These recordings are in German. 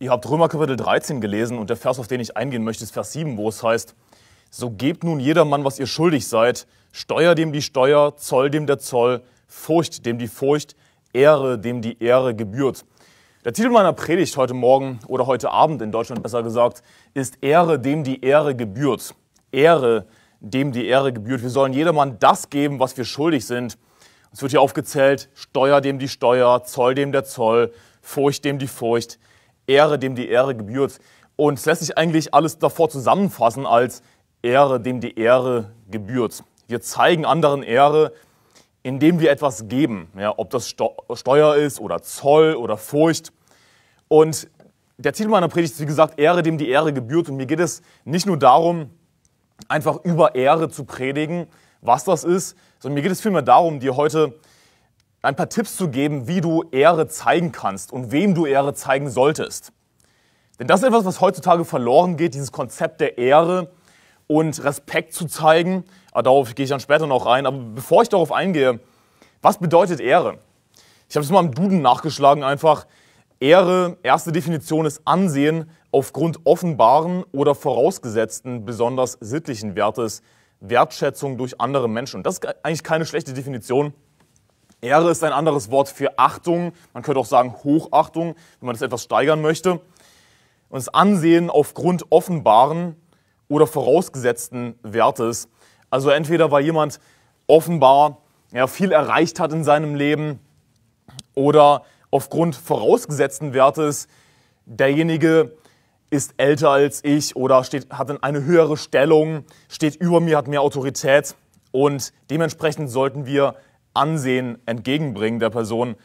Ihr habt Römer Kapitel 13 gelesen und der Vers, auf den ich eingehen möchte, ist Vers 7, wo es heißt, so gebt nun jedermann, was ihr schuldig seid, Steuer dem die Steuer, Zoll dem der Zoll, Furcht dem die Furcht, Ehre dem die Ehre gebührt. Der Titel meiner Predigt heute Morgen oder heute Abend in Deutschland besser gesagt ist Ehre dem die Ehre gebührt. Ehre dem die Ehre gebührt. Wir sollen jedermann das geben, was wir schuldig sind. Es wird hier aufgezählt, Steuer dem die Steuer, Zoll dem der Zoll, Furcht dem die Furcht, Ehre, dem die Ehre gebührt. Und es lässt sich eigentlich alles davor zusammenfassen als Ehre, dem die Ehre gebührt. Wir zeigen anderen Ehre, indem wir etwas geben, ja, ob das Sto Steuer ist oder Zoll oder Furcht. Und der Titel meiner Predigt ist, wie gesagt, Ehre, dem die Ehre gebührt. Und mir geht es nicht nur darum, einfach über Ehre zu predigen, was das ist, sondern mir geht es vielmehr darum, dir heute ein paar Tipps zu geben, wie du Ehre zeigen kannst und wem du Ehre zeigen solltest. Denn das ist etwas, was heutzutage verloren geht, dieses Konzept der Ehre und Respekt zu zeigen. Aber ah, darauf gehe ich dann später noch ein. Aber bevor ich darauf eingehe, was bedeutet Ehre? Ich habe es mal im Duden nachgeschlagen einfach. Ehre, erste Definition ist Ansehen aufgrund offenbaren oder vorausgesetzten besonders sittlichen Wertes, Wertschätzung durch andere Menschen. Und das ist eigentlich keine schlechte Definition. Ehre ist ein anderes Wort für Achtung. Man könnte auch sagen Hochachtung, wenn man das etwas steigern möchte. Und das Ansehen aufgrund offenbaren oder vorausgesetzten Wertes. Also entweder weil jemand offenbar ja, viel erreicht hat in seinem Leben oder aufgrund vorausgesetzten Wertes derjenige ist älter als ich oder steht, hat eine höhere Stellung, steht über mir, hat mehr Autorität. Und dementsprechend sollten wir Ansehen entgegenbringen der Person.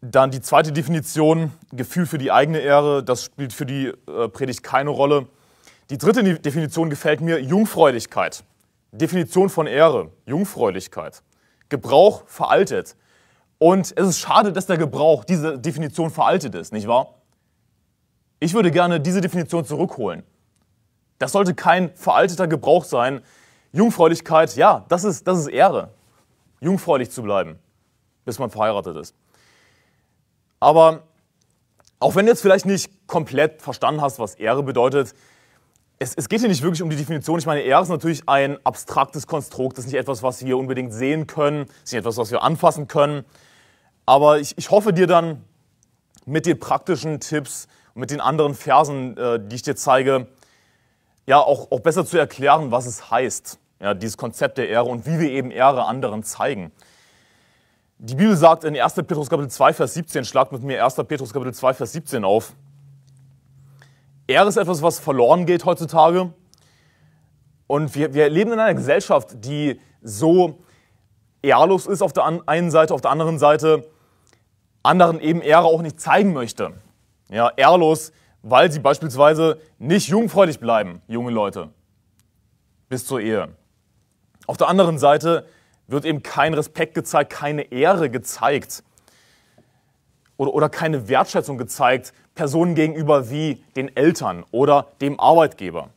Dann die zweite Definition, Gefühl für die eigene Ehre, das spielt für die äh, Predigt keine Rolle. Die dritte Definition gefällt mir, Jungfräulichkeit. Definition von Ehre, Jungfräulichkeit. Gebrauch veraltet. Und es ist schade, dass der Gebrauch diese Definition veraltet ist, nicht wahr? Ich würde gerne diese Definition zurückholen. Das sollte kein veralteter Gebrauch sein. Jungfräulichkeit, ja, das ist, das ist Ehre jungfräulich zu bleiben, bis man verheiratet ist. Aber auch wenn du jetzt vielleicht nicht komplett verstanden hast, was Ehre bedeutet, es, es, geht hier nicht wirklich um die Definition. Ich meine, Ehre ist natürlich ein abstraktes Konstrukt, das ist nicht etwas, was wir unbedingt sehen können, das ist nicht etwas, was wir anfassen können. Aber ich, ich hoffe dir dann mit den praktischen Tipps und mit den anderen Versen, äh, die ich dir zeige, ja auch, auch besser zu erklären, was es heißt. Ja, dieses Konzept der Ehre und wie wir eben Ehre anderen zeigen. Die Bibel sagt in 1. Petrus Kapitel 2, Vers 17, schlagt mit mir 1. Petrus Kapitel 2, Vers 17 auf. Ehre ist etwas, was verloren geht heutzutage. Und wir, wir leben in einer Gesellschaft, die so ehrlos ist auf der einen Seite, auf der anderen Seite anderen eben Ehre auch nicht zeigen möchte. Ja, ehrlos, weil sie beispielsweise nicht jungfräulich bleiben, junge Leute, bis zur Ehe. Auf der anderen Seite wird eben kein Respekt gezeigt, keine Ehre gezeigt oder, oder keine Wertschätzung gezeigt Personen gegenüber wie den Eltern oder dem Arbeitgeber.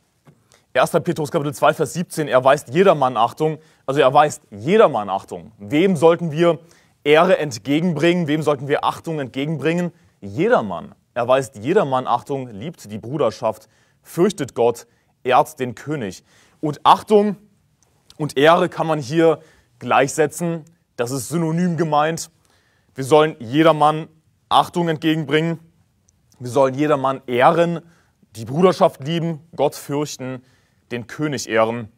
1. Petrus Kapitel 2, Vers 17, er weist jedermann Achtung, also er weist jedermann Achtung. Wem sollten wir Ehre entgegenbringen? Wem sollten wir Achtung entgegenbringen? Jedermann. Er weist jedermann Achtung, liebt die Bruderschaft, fürchtet Gott, ehrt den König. Und Achtung und Ehre kann man hier gleichsetzen. Das ist synonym gemeint. Wir sollen jedermann Achtung entgegenbringen. Wir sollen jedermann ehren, die Bruderschaft lieben, Gott fürchten, den König ehren.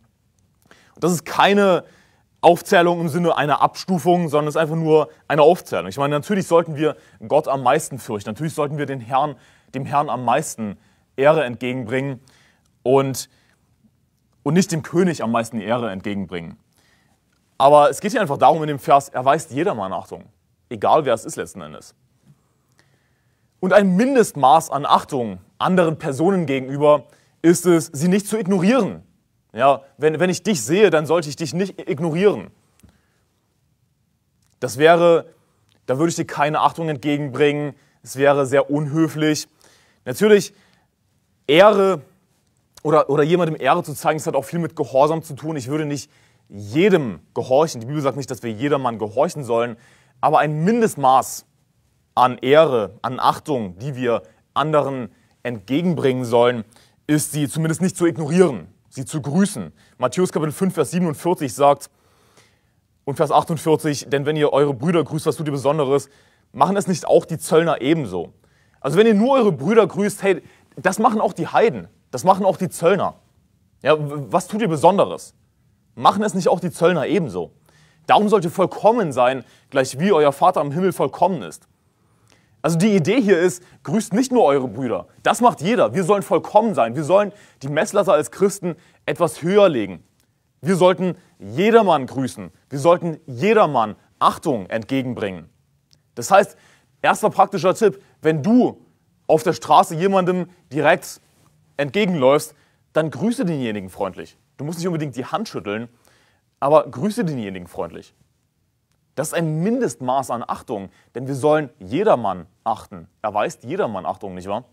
Und das ist keine Aufzählung im Sinne einer Abstufung, sondern es ist einfach nur eine Aufzählung. Ich meine, natürlich sollten wir Gott am meisten fürchten. Natürlich sollten wir den Herrn, dem Herrn am meisten Ehre entgegenbringen. Und und nicht dem König am meisten Ehre entgegenbringen. Aber es geht hier einfach darum in dem Vers, erweist jedermann Achtung, egal wer es ist letzten Endes. Und ein Mindestmaß an Achtung anderen Personen gegenüber ist es, sie nicht zu ignorieren. Ja, wenn, wenn ich dich sehe, dann sollte ich dich nicht ignorieren. Das wäre, da würde ich dir keine Achtung entgegenbringen. Es wäre sehr unhöflich. Natürlich, Ehre oder, oder jemandem Ehre zu zeigen, das hat auch viel mit Gehorsam zu tun. Ich würde nicht jedem gehorchen. Die Bibel sagt nicht, dass wir jedermann gehorchen sollen, aber ein Mindestmaß an Ehre, an Achtung, die wir anderen entgegenbringen sollen, ist sie zumindest nicht zu ignorieren, sie zu grüßen. Matthäus Kapitel 5, Vers 47 sagt, und Vers 48, denn wenn ihr eure Brüder grüßt, was tut ihr Besonderes, machen es nicht auch die Zöllner ebenso. Also wenn ihr nur eure Brüder grüßt, hey, das machen auch die Heiden. Das machen auch die Zöllner. Ja, was tut ihr Besonderes? Machen es nicht auch die Zöllner ebenso? Darum sollt ihr vollkommen sein, gleich wie euer Vater im Himmel vollkommen ist. Also die Idee hier ist, grüßt nicht nur eure Brüder. Das macht jeder. Wir sollen vollkommen sein. Wir sollen die Messlatte als Christen etwas höher legen. Wir sollten jedermann grüßen. Wir sollten jedermann Achtung entgegenbringen. Das heißt, erster praktischer Tipp, wenn du auf der Straße jemandem direkt entgegenläufst, dann grüße denjenigen freundlich. Du musst nicht unbedingt die Hand schütteln, aber grüße denjenigen freundlich. Das ist ein Mindestmaß an Achtung, denn wir sollen jedermann achten. Erweist jedermann Achtung, nicht wahr?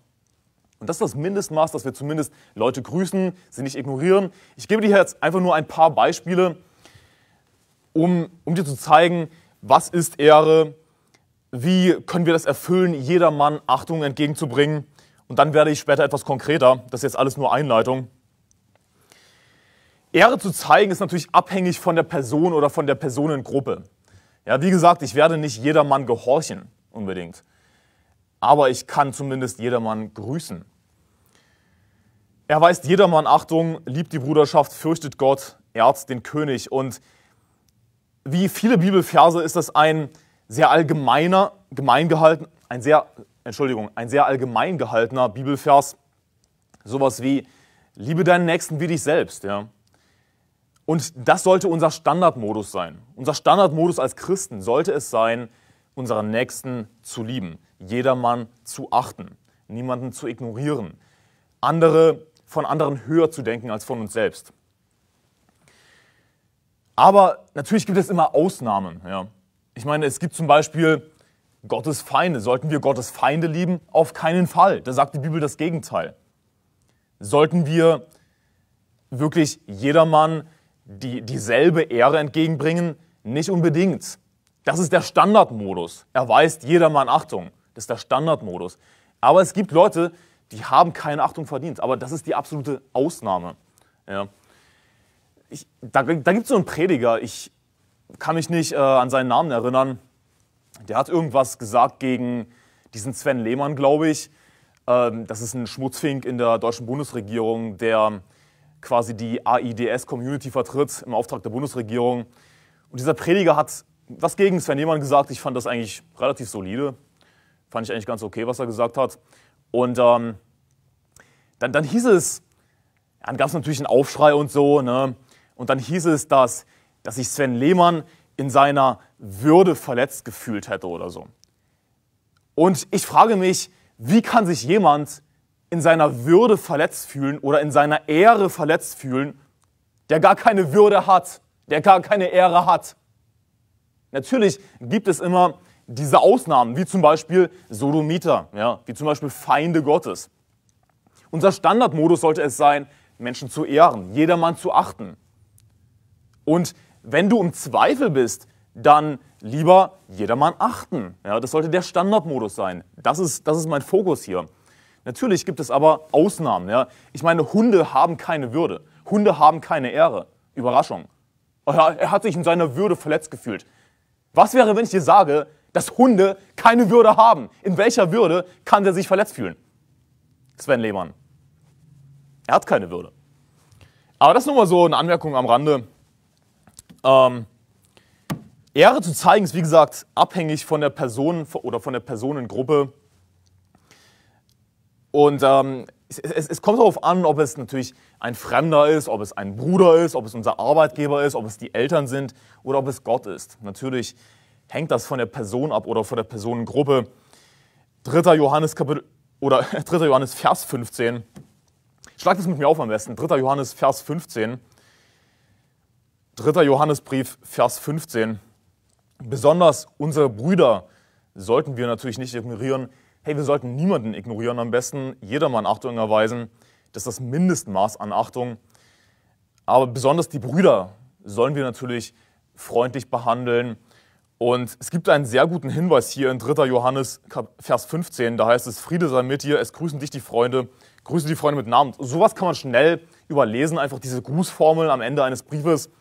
Und das ist das Mindestmaß, dass wir zumindest Leute grüßen, sie nicht ignorieren. Ich gebe dir jetzt einfach nur ein paar Beispiele, um, um dir zu zeigen, was ist Ehre, wie können wir das erfüllen, jedermann Achtung entgegenzubringen. Und dann werde ich später etwas konkreter. Das ist jetzt alles nur Einleitung. Ehre zu zeigen ist natürlich abhängig von der Person oder von der Personengruppe. Ja, wie gesagt, ich werde nicht jedermann gehorchen unbedingt. Aber ich kann zumindest jedermann grüßen. Er weist jedermann Achtung, liebt die Bruderschaft, fürchtet Gott, ehrt den König. Und wie viele Bibelverse ist das ein sehr allgemeiner, gemein ein sehr Entschuldigung, ein sehr allgemein gehaltener Bibelvers, sowas wie, liebe deinen Nächsten wie dich selbst. Ja? Und das sollte unser Standardmodus sein. Unser Standardmodus als Christen sollte es sein, unseren Nächsten zu lieben, jedermann zu achten, niemanden zu ignorieren, andere von anderen höher zu denken als von uns selbst. Aber natürlich gibt es immer Ausnahmen. Ja. Ich meine, es gibt zum Beispiel Gottes Feinde. Sollten wir Gottes Feinde lieben? Auf keinen Fall. Da sagt die Bibel das Gegenteil. Sollten wir wirklich jedermann die, dieselbe Ehre entgegenbringen? Nicht unbedingt. Das ist der Standardmodus. Erweist jedermann Achtung. Das ist der Standardmodus. Aber es gibt Leute, die haben keine Achtung verdient. Aber das ist die absolute Ausnahme. Ja. Ich, da da gibt es so einen Prediger, ich kann mich nicht äh, an seinen Namen erinnern. Der hat irgendwas gesagt gegen diesen Sven Lehmann, glaube ich. Ähm, das ist ein Schmutzfink in der deutschen Bundesregierung, der quasi die AIDS-Community vertritt im Auftrag der Bundesregierung. Und dieser Prediger hat was gegen Sven Lehmann gesagt. Ich fand das eigentlich relativ solide. Fand ich eigentlich ganz okay, was er gesagt hat. Und ähm, dann, dann hieß es, dann gab es natürlich einen Aufschrei und so. Ne? Und dann hieß es, dass, dass sich Sven Lehmann in seiner Würde verletzt gefühlt hätte oder so. Und ich frage mich, wie kann sich jemand in seiner Würde verletzt fühlen oder in seiner Ehre verletzt fühlen, der gar keine Würde hat, der gar keine Ehre hat? Natürlich gibt es immer diese Ausnahmen, wie zum Beispiel Sodomiter, ja, wie zum Beispiel Feinde Gottes. Unser Standardmodus sollte es sein, Menschen zu ehren, jedermann zu achten. Und wenn du im Zweifel bist, dann lieber jedermann achten. Ja, das sollte der Standardmodus sein. Das ist, das ist mein Fokus hier. Natürlich gibt es aber Ausnahmen. Ja. Ich meine, Hunde haben keine Würde. Hunde haben keine Ehre. Überraschung. Er hat sich in seiner Würde verletzt gefühlt. Was wäre, wenn ich dir sage, dass Hunde keine Würde haben? In welcher Würde kann der sich verletzt fühlen? Sven Lehmann. Er hat keine Würde. Aber das ist nur mal so eine Anmerkung am Rande. Ähm, Ehre zu zeigen ist, wie gesagt, abhängig von der Person oder von der Personengruppe. Und ähm, es, es, es, kommt darauf an, ob es natürlich ein Fremder ist, ob es ein Bruder ist, ob es unser Arbeitgeber ist, ob es die Eltern sind oder ob es Gott ist. Natürlich hängt das von der Person ab oder von der Personengruppe. 3. Johannes Kapitel oder 3. Johannes Vers 15. Schlag das mit mir auf am besten. 3. Johannes Vers 15. 3. Johannesbrief, Vers 15. Besonders unsere Brüder sollten wir natürlich nicht ignorieren. Hey, wir sollten niemanden ignorieren, am besten jedermann Achtung erweisen. Das ist das Mindestmaß an Achtung. Aber besonders die Brüder sollen wir natürlich freundlich behandeln. Und es gibt einen sehr guten Hinweis hier in 3. Johannes, Vers 15. Da heißt es: Friede sei mit dir, es grüßen dich die Freunde, grüße die Freunde mit Namen. Sowas kann man schnell überlesen, einfach diese Grußformel am Ende eines Briefes.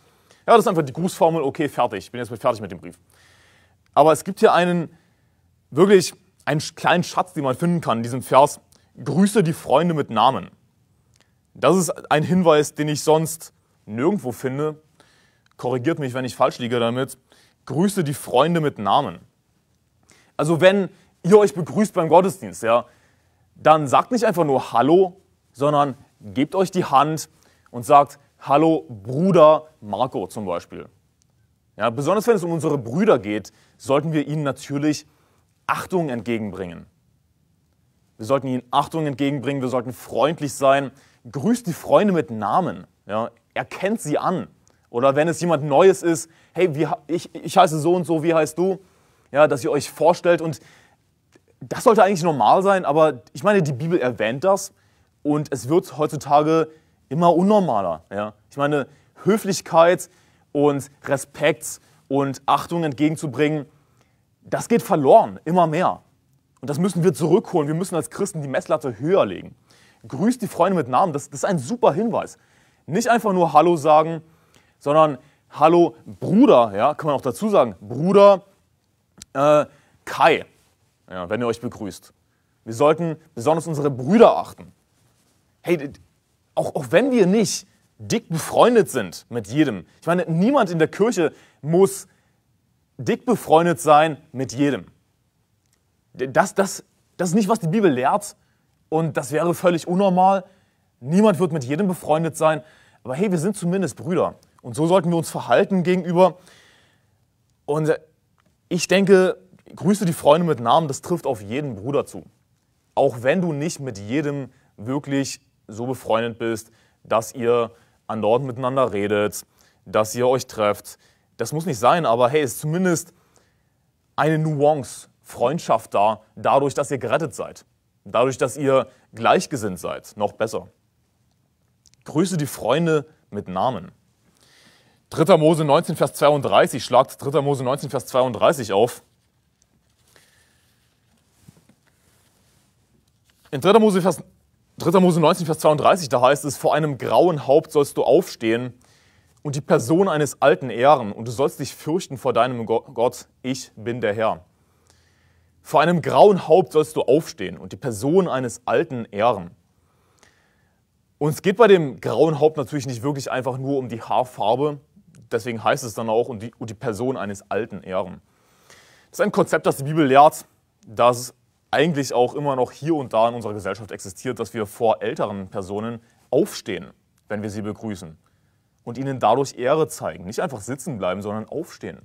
Ja, das ist einfach die Grußformel, okay, fertig, ich bin jetzt fertig mit dem Brief. Aber es gibt hier einen, wirklich einen kleinen Schatz, den man finden kann in diesem Vers, grüße die Freunde mit Namen. Das ist ein Hinweis, den ich sonst nirgendwo finde. Korrigiert mich, wenn ich falsch liege damit. Grüße die Freunde mit Namen. Also wenn ihr euch begrüßt beim Gottesdienst, ja, dann sagt nicht einfach nur Hallo, sondern gebt euch die Hand und sagt, Hallo Bruder Marco zum Beispiel. Ja, besonders wenn es um unsere Brüder geht, sollten wir ihnen natürlich Achtung entgegenbringen. Wir sollten ihnen Achtung entgegenbringen, wir sollten freundlich sein. Grüßt die Freunde mit Namen. Ja, erkennt sie an. Oder wenn es jemand Neues ist, hey, wie, ich, ich heiße so und so, wie heißt du? Ja, dass ihr euch vorstellt. Und das sollte eigentlich normal sein, aber ich meine, die Bibel erwähnt das. Und es wird heutzutage immer unnormaler. Ja? Ich meine, Höflichkeit und Respekt und Achtung entgegenzubringen, das geht verloren, immer mehr. Und das müssen wir zurückholen. Wir müssen als Christen die Messlatte höher legen. Grüßt die Freunde mit Namen, das, das ist ein super Hinweis. Nicht einfach nur Hallo sagen, sondern Hallo Bruder, ja, kann man auch dazu sagen, Bruder äh, Kai, ja, wenn ihr euch begrüßt. Wir sollten besonders unsere Brüder achten. Hey, auch, auch wenn wir nicht dick befreundet sind mit jedem. Ich meine, niemand in der Kirche muss dick befreundet sein mit jedem. Das, das, das ist nicht, was die Bibel lehrt und das wäre völlig unnormal. Niemand wird mit jedem befreundet sein, aber hey, wir sind zumindest Brüder und so sollten wir uns verhalten gegenüber. Und ich denke, grüße die Freunde mit Namen, das trifft auf jeden Bruder zu. Auch wenn du nicht mit jedem wirklich so befreundet bist, dass ihr andauernd miteinander redet, dass ihr euch trefft. Das muss nicht sein, aber hey, ist zumindest eine Nuance, Freundschaft da, dadurch, dass ihr gerettet seid. Dadurch, dass ihr gleichgesinnt seid, noch besser. Grüße die Freunde mit Namen. 3. Mose 19, Vers 32, schlagt 3. Mose 19, Vers 32 auf. In 3. Mose Vers 3. Mose 19, Vers 32, da heißt es, vor einem grauen Haupt sollst du aufstehen und die Person eines Alten ehren, und du sollst dich fürchten vor deinem Gott, ich bin der Herr. Vor einem grauen Haupt sollst du aufstehen und die Person eines Alten ehren. Und es geht bei dem grauen Haupt natürlich nicht wirklich einfach nur um die Haarfarbe, deswegen heißt es dann auch, und die, und die Person eines Alten ehren. Das ist ein Konzept, das die Bibel lehrt, dass eigentlich auch immer noch hier und da in unserer Gesellschaft existiert, dass wir vor älteren Personen aufstehen, wenn wir sie begrüßen und ihnen dadurch Ehre zeigen. Nicht einfach sitzen bleiben, sondern aufstehen.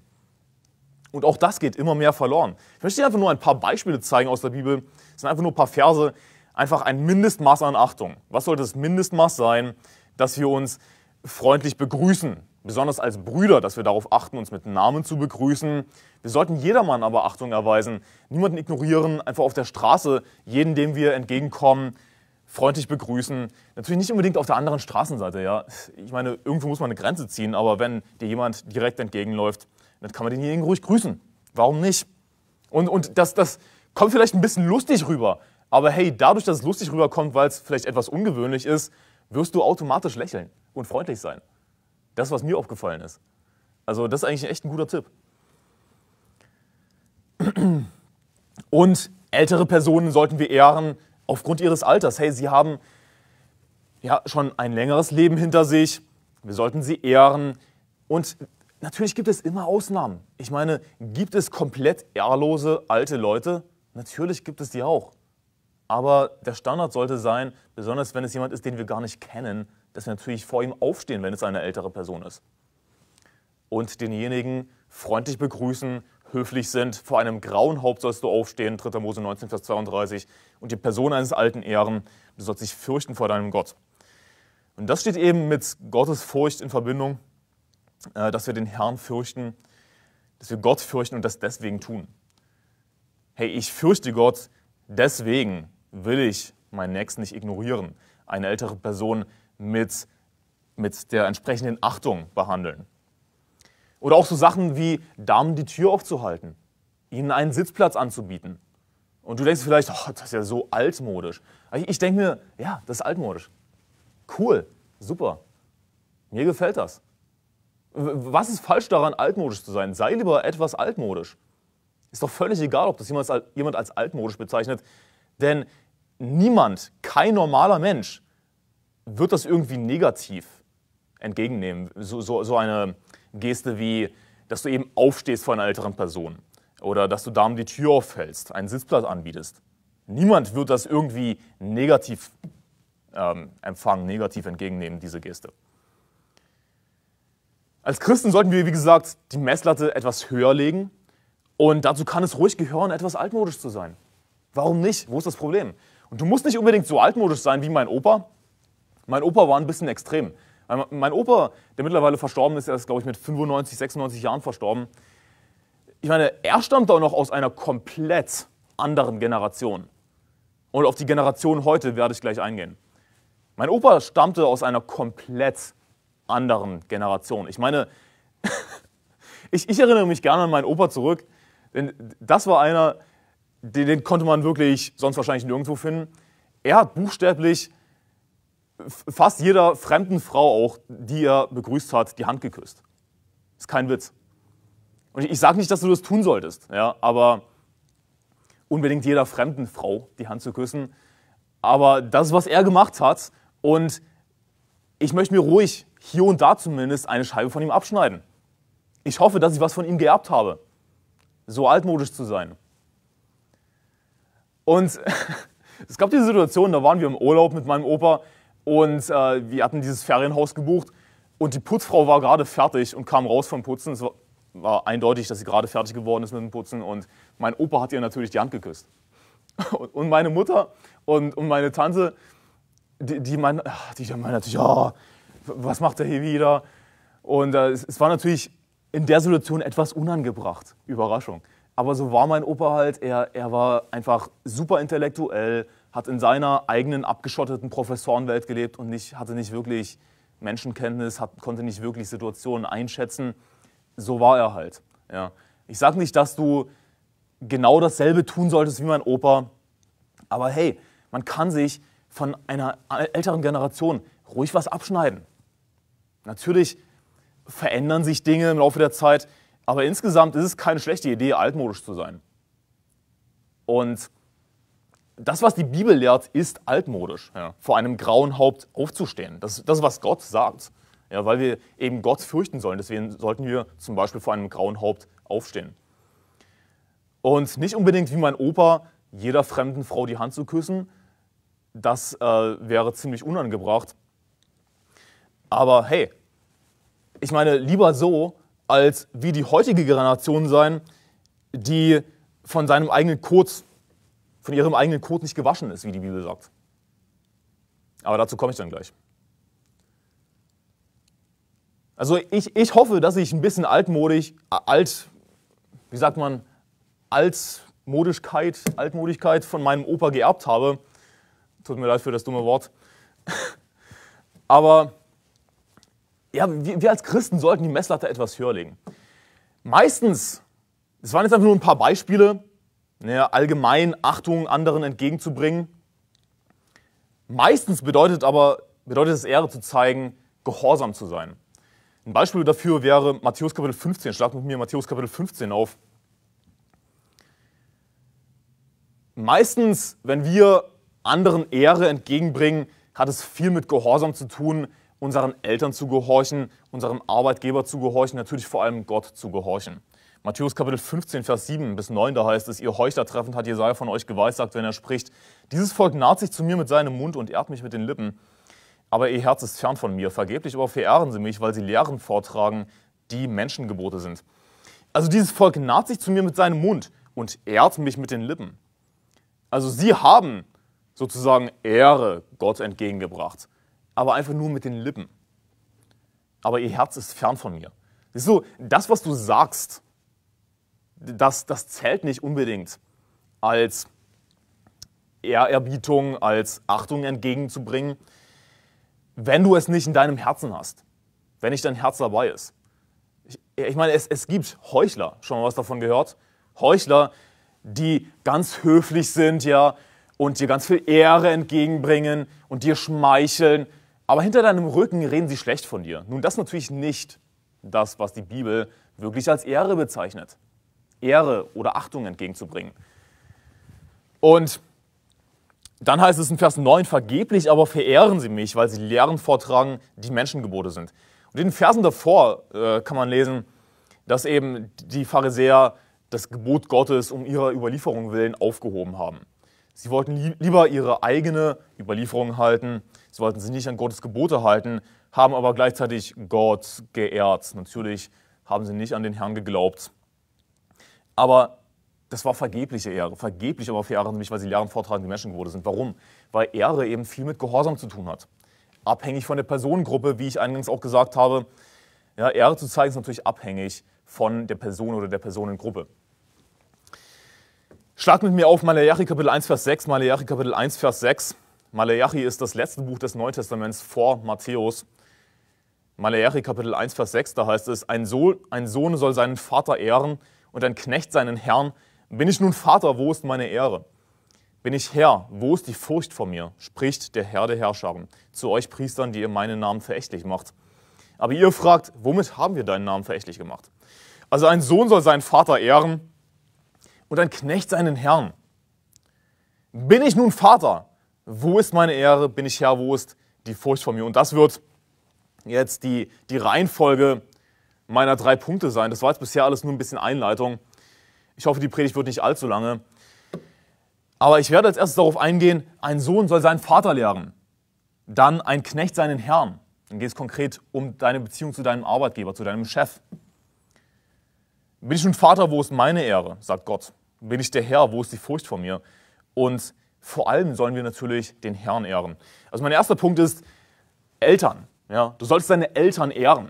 Und auch das geht immer mehr verloren. Ich möchte dir einfach nur ein paar Beispiele zeigen aus der Bibel. Es sind einfach nur ein paar Verse. Einfach ein Mindestmaß an Achtung. Was sollte das Mindestmaß sein, dass wir uns freundlich begrüßen, besonders als Brüder, dass wir darauf achten, uns mit Namen zu begrüßen. Wir sollten jedermann aber Achtung erweisen, niemanden ignorieren, einfach auf der Straße jeden, dem wir entgegenkommen, freundlich begrüßen. Natürlich nicht unbedingt auf der anderen Straßenseite, ja. Ich meine, irgendwo muss man eine Grenze ziehen, aber wenn dir jemand direkt entgegenläuft, dann kann man denjenigen ruhig grüßen. Warum nicht? Und, und das, das kommt vielleicht ein bisschen lustig rüber, aber hey, dadurch, dass es lustig rüberkommt, weil es vielleicht etwas ungewöhnlich ist, wirst du automatisch lächeln und freundlich sein. Das, was mir aufgefallen ist. Also das ist eigentlich echt ein guter Tipp. Und ältere Personen sollten wir ehren aufgrund ihres Alters. Hey, sie haben ja schon ein längeres Leben hinter sich. Wir sollten sie ehren. Und natürlich gibt es immer Ausnahmen. Ich meine, gibt es komplett ehrlose alte Leute? Natürlich gibt es die auch. Aber der Standard sollte sein, besonders wenn es jemand ist, den wir gar nicht kennen, dass wir natürlich vor ihm aufstehen, wenn es eine ältere Person ist. Und denjenigen freundlich begrüßen, höflich sind. Vor einem grauen Haupt sollst du aufstehen, 3. Mose 19, Vers 32. Und die Person eines Alten ehren. Du sollst dich fürchten vor deinem Gott. Und das steht eben mit Gottes Furcht in Verbindung, äh, dass wir den Herrn fürchten, dass wir Gott fürchten und das deswegen tun. Hey, ich fürchte Gott, deswegen will ich meinen Nächsten nicht ignorieren, eine ältere Person mit, mit der entsprechenden Achtung behandeln. Oder auch so Sachen wie Damen die Tür aufzuhalten, ihnen einen Sitzplatz anzubieten. Und du denkst vielleicht, oh, das ist ja so altmodisch. Ich denke mir, ja, das ist altmodisch. Cool, super. Mir gefällt das. Was ist falsch daran, altmodisch zu sein? Sei lieber etwas altmodisch. Ist doch völlig egal, ob das jemand als altmodisch bezeichnet, denn niemand, kein normaler Mensch, wird das irgendwie negativ entgegennehmen? So, so, so eine Geste wie, dass du eben aufstehst vor einer älteren Person oder dass du Damen die Tür aufhältst, einen Sitzplatz anbietest. Niemand wird das irgendwie negativ ähm, empfangen, negativ entgegennehmen, diese Geste. Als Christen sollten wir, wie gesagt, die Messlatte etwas höher legen. Und dazu kann es ruhig gehören, etwas altmodisch zu sein. Warum nicht? Wo ist das Problem? Und du musst nicht unbedingt so altmodisch sein wie mein Opa, mein Opa war ein bisschen extrem. Mein Opa, der mittlerweile verstorben ist, er ist, glaube ich, mit 95, 96 Jahren verstorben. Ich meine, er stammt auch noch aus einer komplett anderen Generation. Und auf die Generation heute werde ich gleich eingehen. Mein Opa stammte aus einer komplett anderen Generation. Ich meine, ich, ich, erinnere mich gerne an meinen Opa zurück, denn das war einer, den, den konnte man wirklich sonst wahrscheinlich nirgendwo finden. Er hat buchstäblich fast jeder fremden Frau auch, die er begrüßt hat, die Hand geküsst. Ist kein Witz. Und ich, ich sage nicht, dass du das tun solltest, ja, aber unbedingt jeder fremden Frau die Hand zu küssen. Aber das ist, was er gemacht hat. Und ich möchte mir ruhig hier und da zumindest eine Scheibe von ihm abschneiden. Ich hoffe, dass ich was von ihm geerbt habe. So altmodisch zu sein. Und es gab diese Situation, da waren wir im Urlaub mit meinem Opa und äh, wir hatten dieses Ferienhaus gebucht und die Putzfrau war gerade fertig und kam raus vom Putzen. Es war, war eindeutig, dass sie gerade fertig geworden ist mit dem Putzen und mein Opa hat ihr natürlich die Hand geküsst. Und meine Mutter und, und meine Tante, die, die meinen ah, die, die natürlich, oh, was macht er hier wieder? Und äh, es, es war natürlich in der Situation etwas unangebracht, Überraschung. Aber so war mein Opa halt, er, er war einfach super intellektuell, hat in seiner eigenen abgeschotteten Professorenwelt gelebt und nicht, hatte nicht wirklich Menschenkenntnis, hat, konnte nicht wirklich Situationen einschätzen. So war er halt. Ja. Ich sage nicht, dass du genau dasselbe tun solltest wie mein Opa, aber hey, man kann sich von einer älteren Generation ruhig was abschneiden. Natürlich verändern sich Dinge im Laufe der Zeit, aber insgesamt ist es keine schlechte Idee, altmodisch zu sein. Und das, was die Bibel lehrt, ist altmodisch. Ja. Vor einem grauen Haupt aufzustehen. Das, das ist, was Gott sagt. Ja, weil wir eben Gott fürchten sollen. Deswegen sollten wir zum Beispiel vor einem grauen Haupt aufstehen. Und nicht unbedingt wie mein Opa, jeder fremden Frau die Hand zu küssen. Das äh, wäre ziemlich unangebracht. Aber hey, ich meine, lieber so, als wie die heutige Generation sein, die von seinem eigenen Kurz von ihrem eigenen Kot nicht gewaschen ist, wie die Bibel sagt. Aber dazu komme ich dann gleich. Also ich, ich hoffe, dass ich ein bisschen altmodisch, alt, wie sagt man, Altmodischkeit, Altmodigkeit von meinem Opa geerbt habe. Tut mir leid für das dumme Wort. Aber ja, wir, wir als Christen sollten die Messlatte etwas höher legen. Meistens, es waren jetzt einfach nur ein paar Beispiele, naja, ne, allgemein Achtung anderen entgegenzubringen. Meistens bedeutet aber, bedeutet es Ehre zu zeigen, gehorsam zu sein. Ein Beispiel dafür wäre Matthäus Kapitel 15. Schlag mit mir Matthäus Kapitel 15 auf. Meistens, wenn wir anderen Ehre entgegenbringen, hat es viel mit Gehorsam zu tun, unseren Eltern zu gehorchen, unserem Arbeitgeber zu gehorchen, natürlich vor allem Gott zu gehorchen. Matthäus Kapitel 15, Vers 7 bis 9, da heißt es, ihr Heuchler treffend hat Jesaja von euch geweissagt, wenn er spricht, dieses Volk naht sich zu mir mit seinem Mund und ehrt mich mit den Lippen, aber ihr Herz ist fern von mir, vergeblich aber verehren sie mich, weil sie Lehren vortragen, die Menschengebote sind. Also dieses Volk naht sich zu mir mit seinem Mund und ehrt mich mit den Lippen. Also sie haben sozusagen Ehre Gott entgegengebracht, aber einfach nur mit den Lippen. Aber ihr Herz ist fern von mir. Das ist so, das, was du sagst, das, das zählt nicht unbedingt als Ehrerbietung, als Achtung entgegenzubringen, wenn du es nicht in deinem Herzen hast, wenn nicht dein Herz dabei ist. Ich, ich meine, es, es gibt Heuchler, schon mal was davon gehört, Heuchler, die ganz höflich sind, ja, und dir ganz viel Ehre entgegenbringen und dir schmeicheln, aber hinter deinem Rücken reden sie schlecht von dir. Nun, das ist natürlich nicht das, was die Bibel wirklich als Ehre bezeichnet. Ehre oder Achtung entgegenzubringen. Und dann heißt es in Vers 9, vergeblich aber verehren sie mich, weil sie Lehren vortragen, die Menschengebote sind. Und in den Versen davor äh, kann man lesen, dass eben die Pharisäer das Gebot Gottes um ihrer Überlieferung willen aufgehoben haben. Sie wollten li lieber ihre eigene Überlieferung halten, sie wollten sich nicht an Gottes Gebote halten, haben aber gleichzeitig Gott geehrt. Natürlich haben sie nicht an den Herrn geglaubt. Aber das war vergebliche Ehre. Vergeblich aber für Ehre nämlich, weil sie leeren vortragende Menschen geworden sind. Warum? Weil Ehre eben viel mit Gehorsam zu tun hat. Abhängig von der Personengruppe, wie ich eingangs auch gesagt habe. Ja, Ehre zu zeigen ist natürlich abhängig von der Person oder der Personengruppe. Schlag mit mir auf Malayachi Kapitel 1, Vers 6. Malayachi Kapitel 1, Vers 6. Malayachi ist das letzte Buch des Neuen Testaments vor Matthäus. Malayachi Kapitel 1, Vers 6, da heißt es, ein Sohn, ein Sohn soll seinen Vater ehren und ein Knecht seinen Herrn, bin ich nun Vater, wo ist meine Ehre? Bin ich Herr, wo ist die Furcht vor mir? spricht der Herr der Herrscher zu euch Priestern, die ihr meinen Namen verächtlich macht. Aber ihr fragt, womit haben wir deinen Namen verächtlich gemacht? Also ein Sohn soll seinen Vater ehren und ein Knecht seinen Herrn. Bin ich nun Vater? Wo ist meine Ehre? Bin ich Herr? Wo ist die Furcht vor mir? Und das wird jetzt die, die Reihenfolge meiner drei Punkte sein. Das war jetzt bisher alles nur ein bisschen Einleitung. Ich hoffe, die Predigt wird nicht allzu lange. Aber ich werde als erstes darauf eingehen, ein Sohn soll seinen Vater lehren, dann ein Knecht seinen Herrn. Dann geht es konkret um deine Beziehung zu deinem Arbeitgeber, zu deinem Chef. Bin ich nun Vater, wo ist meine Ehre, sagt Gott. Bin ich der Herr, wo ist die Furcht vor mir? Und vor allem sollen wir natürlich den Herrn ehren. Also mein erster Punkt ist Eltern. Ja, du sollst deine Eltern ehren.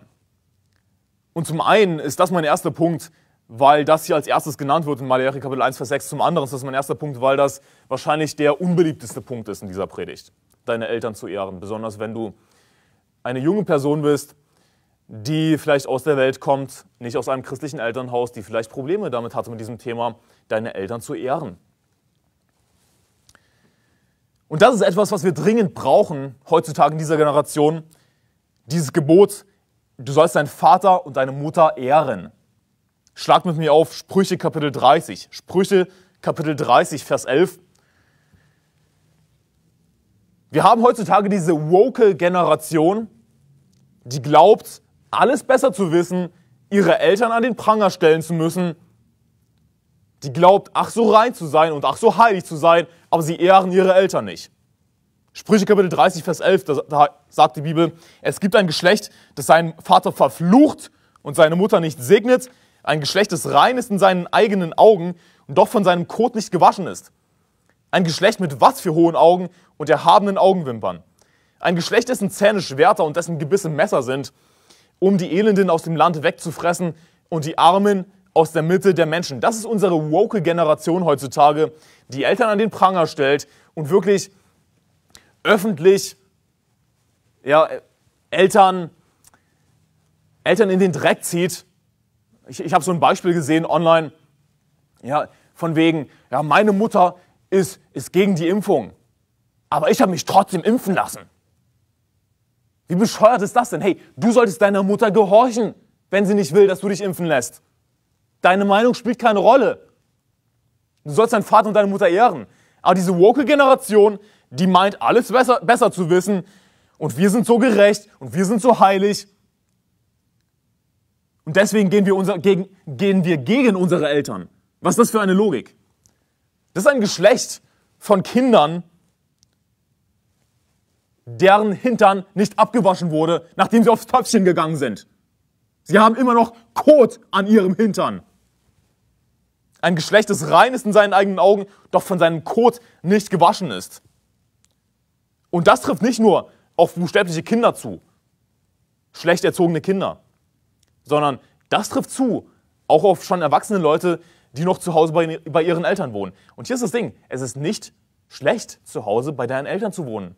Und zum einen ist das mein erster Punkt, weil das hier als erstes genannt wird in Malachi Kapitel 1, Vers 6. Zum anderen ist das mein erster Punkt, weil das wahrscheinlich der unbeliebteste Punkt ist in dieser Predigt, deine Eltern zu ehren. Besonders wenn du eine junge Person bist, die vielleicht aus der Welt kommt, nicht aus einem christlichen Elternhaus, die vielleicht Probleme damit hatte mit diesem Thema, deine Eltern zu ehren. Und das ist etwas, was wir dringend brauchen heutzutage in dieser Generation. Dieses Gebot, du sollst deinen Vater und deine Mutter ehren. Schlag mit mir auf Sprüche Kapitel 30. Sprüche Kapitel 30, Vers 11. Wir haben heutzutage diese woke Generation, die glaubt, alles besser zu wissen, ihre Eltern an den Pranger stellen zu müssen, die glaubt, ach so rein zu sein und ach so heilig zu sein, aber sie ehren ihre Eltern nicht. Sprüche Kapitel 30, Vers 11, da, da sagt die Bibel, es gibt ein Geschlecht, das seinen Vater verflucht und seine Mutter nicht segnet, ein Geschlecht, das rein ist in seinen eigenen Augen und doch von seinem Kot nicht gewaschen ist. Ein Geschlecht mit was für hohen Augen und erhabenen Augenwimpern. Ein Geschlecht, dessen Zähne Schwerter und dessen Gebisse Messer sind, um die Elenden aus dem Land wegzufressen und die Armen aus der Mitte der Menschen. Das ist unsere woke Generation heutzutage, die Eltern an den Pranger stellt und wirklich öffentlich ja, Eltern, Eltern in den Dreck zieht. Ich, ich habe so ein Beispiel gesehen online, ja, von wegen, ja, meine Mutter ist, ist gegen die Impfung, aber ich habe mich trotzdem impfen lassen. Wie bescheuert ist das denn? Hey, du solltest deiner Mutter gehorchen, wenn sie nicht will, dass du dich impfen lässt. Deine Meinung spielt keine Rolle. Du sollst deinen Vater und deine Mutter ehren. Aber diese woke Generation die meint, alles besser, besser zu wissen. Und wir sind so gerecht und wir sind so heilig. Und deswegen gehen wir, unser, gegen, gehen wir gegen unsere Eltern. Was ist das für eine Logik? Das ist ein Geschlecht von Kindern, deren Hintern nicht abgewaschen wurde, nachdem sie aufs Töpfchen gegangen sind. Sie haben immer noch Kot an ihrem Hintern. Ein Geschlecht, das rein ist in seinen eigenen Augen, doch von seinem Kot nicht gewaschen ist. Und das trifft nicht nur auf buchstäbliche Kinder zu, schlecht erzogene Kinder, sondern das trifft zu auch auf schon erwachsene Leute, die noch zu Hause bei, bei ihren Eltern wohnen. Und hier ist das Ding, es ist nicht schlecht, zu Hause bei deinen Eltern zu wohnen.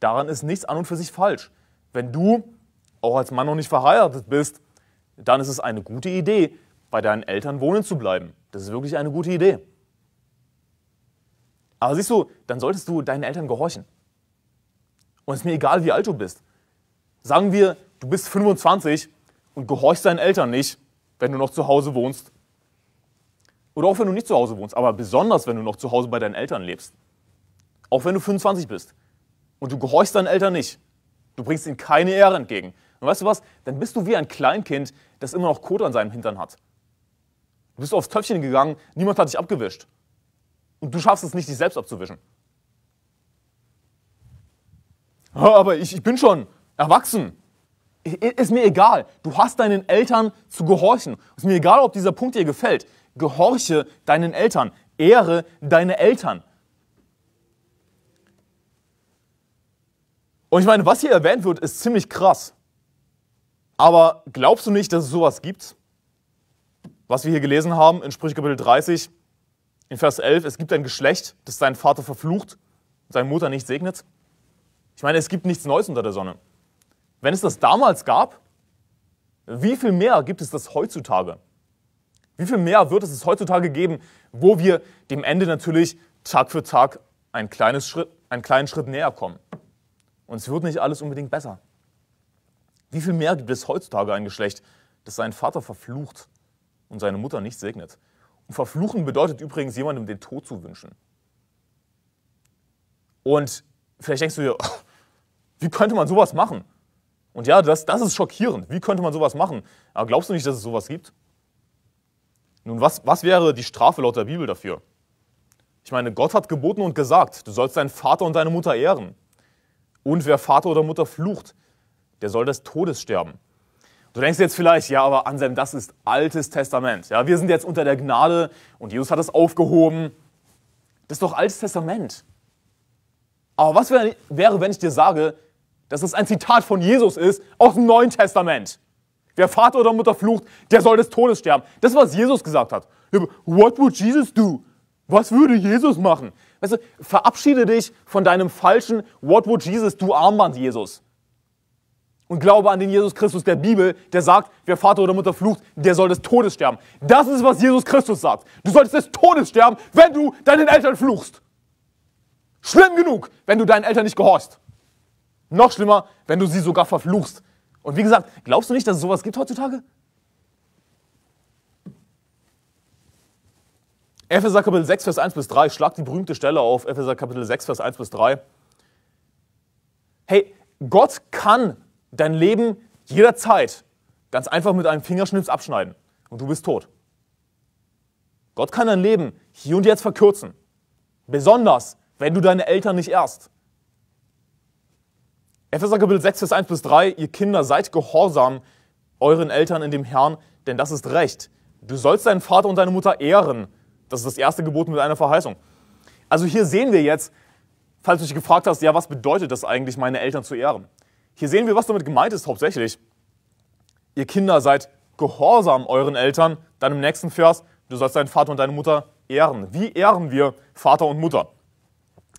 Daran ist nichts an und für sich falsch. Wenn du auch als Mann noch nicht verheiratet bist, dann ist es eine gute Idee, bei deinen Eltern wohnen zu bleiben. Das ist wirklich eine gute Idee. Aber siehst du, dann solltest du deinen Eltern gehorchen. Und es ist mir egal, wie alt du bist. Sagen wir, du bist 25 und gehorchst deinen Eltern nicht, wenn du noch zu Hause wohnst. Oder auch wenn du nicht zu Hause wohnst, aber besonders, wenn du noch zu Hause bei deinen Eltern lebst. Auch wenn du 25 bist und du gehorchst deinen Eltern nicht. Du bringst ihnen keine Ehre entgegen. Und weißt du was? Dann bist du wie ein Kleinkind, das immer noch Kot an seinem Hintern hat. Du bist aufs Töpfchen gegangen, niemand hat dich abgewischt. Und du schaffst es nicht, dich selbst abzuwischen aber ich, ich bin schon erwachsen. Ist mir egal. Du hast deinen Eltern zu gehorchen. Ist mir egal, ob dieser Punkt dir gefällt. Gehorche deinen Eltern. Ehre deine Eltern. Und ich meine, was hier erwähnt wird, ist ziemlich krass. Aber glaubst du nicht, dass es sowas gibt? Was wir hier gelesen haben in Sprüche Kapitel 30, in Vers 11, es gibt ein Geschlecht, das seinen Vater verflucht und seine Mutter nicht segnet. Ich meine, es gibt nichts Neues unter der Sonne. Wenn es das damals gab, wie viel mehr gibt es das heutzutage? Wie viel mehr wird es heutzutage geben, wo wir dem Ende natürlich Tag für Tag ein kleines Schritt, einen kleinen Schritt näher kommen? Und es wird nicht alles unbedingt besser. Wie viel mehr gibt es heutzutage ein Geschlecht, das seinen Vater verflucht und seine Mutter nicht segnet? Und verfluchen bedeutet übrigens jemandem den Tod zu wünschen. Und vielleicht denkst du dir, wie könnte man sowas machen? Und ja, das, das ist schockierend. Wie könnte man sowas machen? Aber glaubst du nicht, dass es sowas gibt? Nun, was, was wäre die Strafe laut der Bibel dafür? Ich meine, Gott hat geboten und gesagt, du sollst deinen Vater und deine Mutter ehren. Und wer Vater oder Mutter flucht, der soll des Todes sterben. Du denkst jetzt vielleicht, ja, aber Anselm, das ist altes Testament. Ja, wir sind jetzt unter der Gnade und Jesus hat es aufgehoben. Das ist doch altes Testament. Aber was wäre, wenn ich dir sage, dass es ein Zitat von Jesus ist aus dem Neuen Testament? Wer Vater oder Mutter flucht, der soll des Todes sterben. Das ist, was Jesus gesagt hat. What would Jesus do? Was würde Jesus machen? Weißt du, verabschiede dich von deinem falschen What would Jesus do Armband, Jesus. Und glaube an den Jesus Christus der Bibel, der sagt, wer Vater oder Mutter flucht, der soll des Todes sterben. Das ist, was Jesus Christus sagt. Du solltest des Todes sterben, wenn du deinen Eltern fluchst. Schlimm genug, wenn du deinen Eltern nicht gehorchst. Noch schlimmer, wenn du sie sogar verfluchst. Und wie gesagt, glaubst du nicht, dass es sowas gibt heutzutage? Epheser Kapitel 6, Vers 1 bis 3, schlag die berühmte Stelle auf, Epheser Kapitel 6, Vers 1 bis 3. Hey, Gott kann dein Leben jederzeit ganz einfach mit einem Fingerschnips abschneiden und du bist tot. Gott kann dein Leben hier und jetzt verkürzen. Besonders, wenn du deine Eltern nicht erst. Epheser Kapitel 6, Vers 1 bis 3, ihr Kinder, seid gehorsam euren Eltern in dem Herrn, denn das ist Recht. Du sollst deinen Vater und deine Mutter ehren. Das ist das erste Gebot mit einer Verheißung. Also hier sehen wir jetzt, falls du dich gefragt hast, ja, was bedeutet das eigentlich, meine Eltern zu ehren? Hier sehen wir, was damit gemeint ist hauptsächlich. Ihr Kinder, seid gehorsam euren Eltern. Dann im nächsten Vers, du sollst deinen Vater und deine Mutter ehren. Wie ehren wir Vater und Mutter?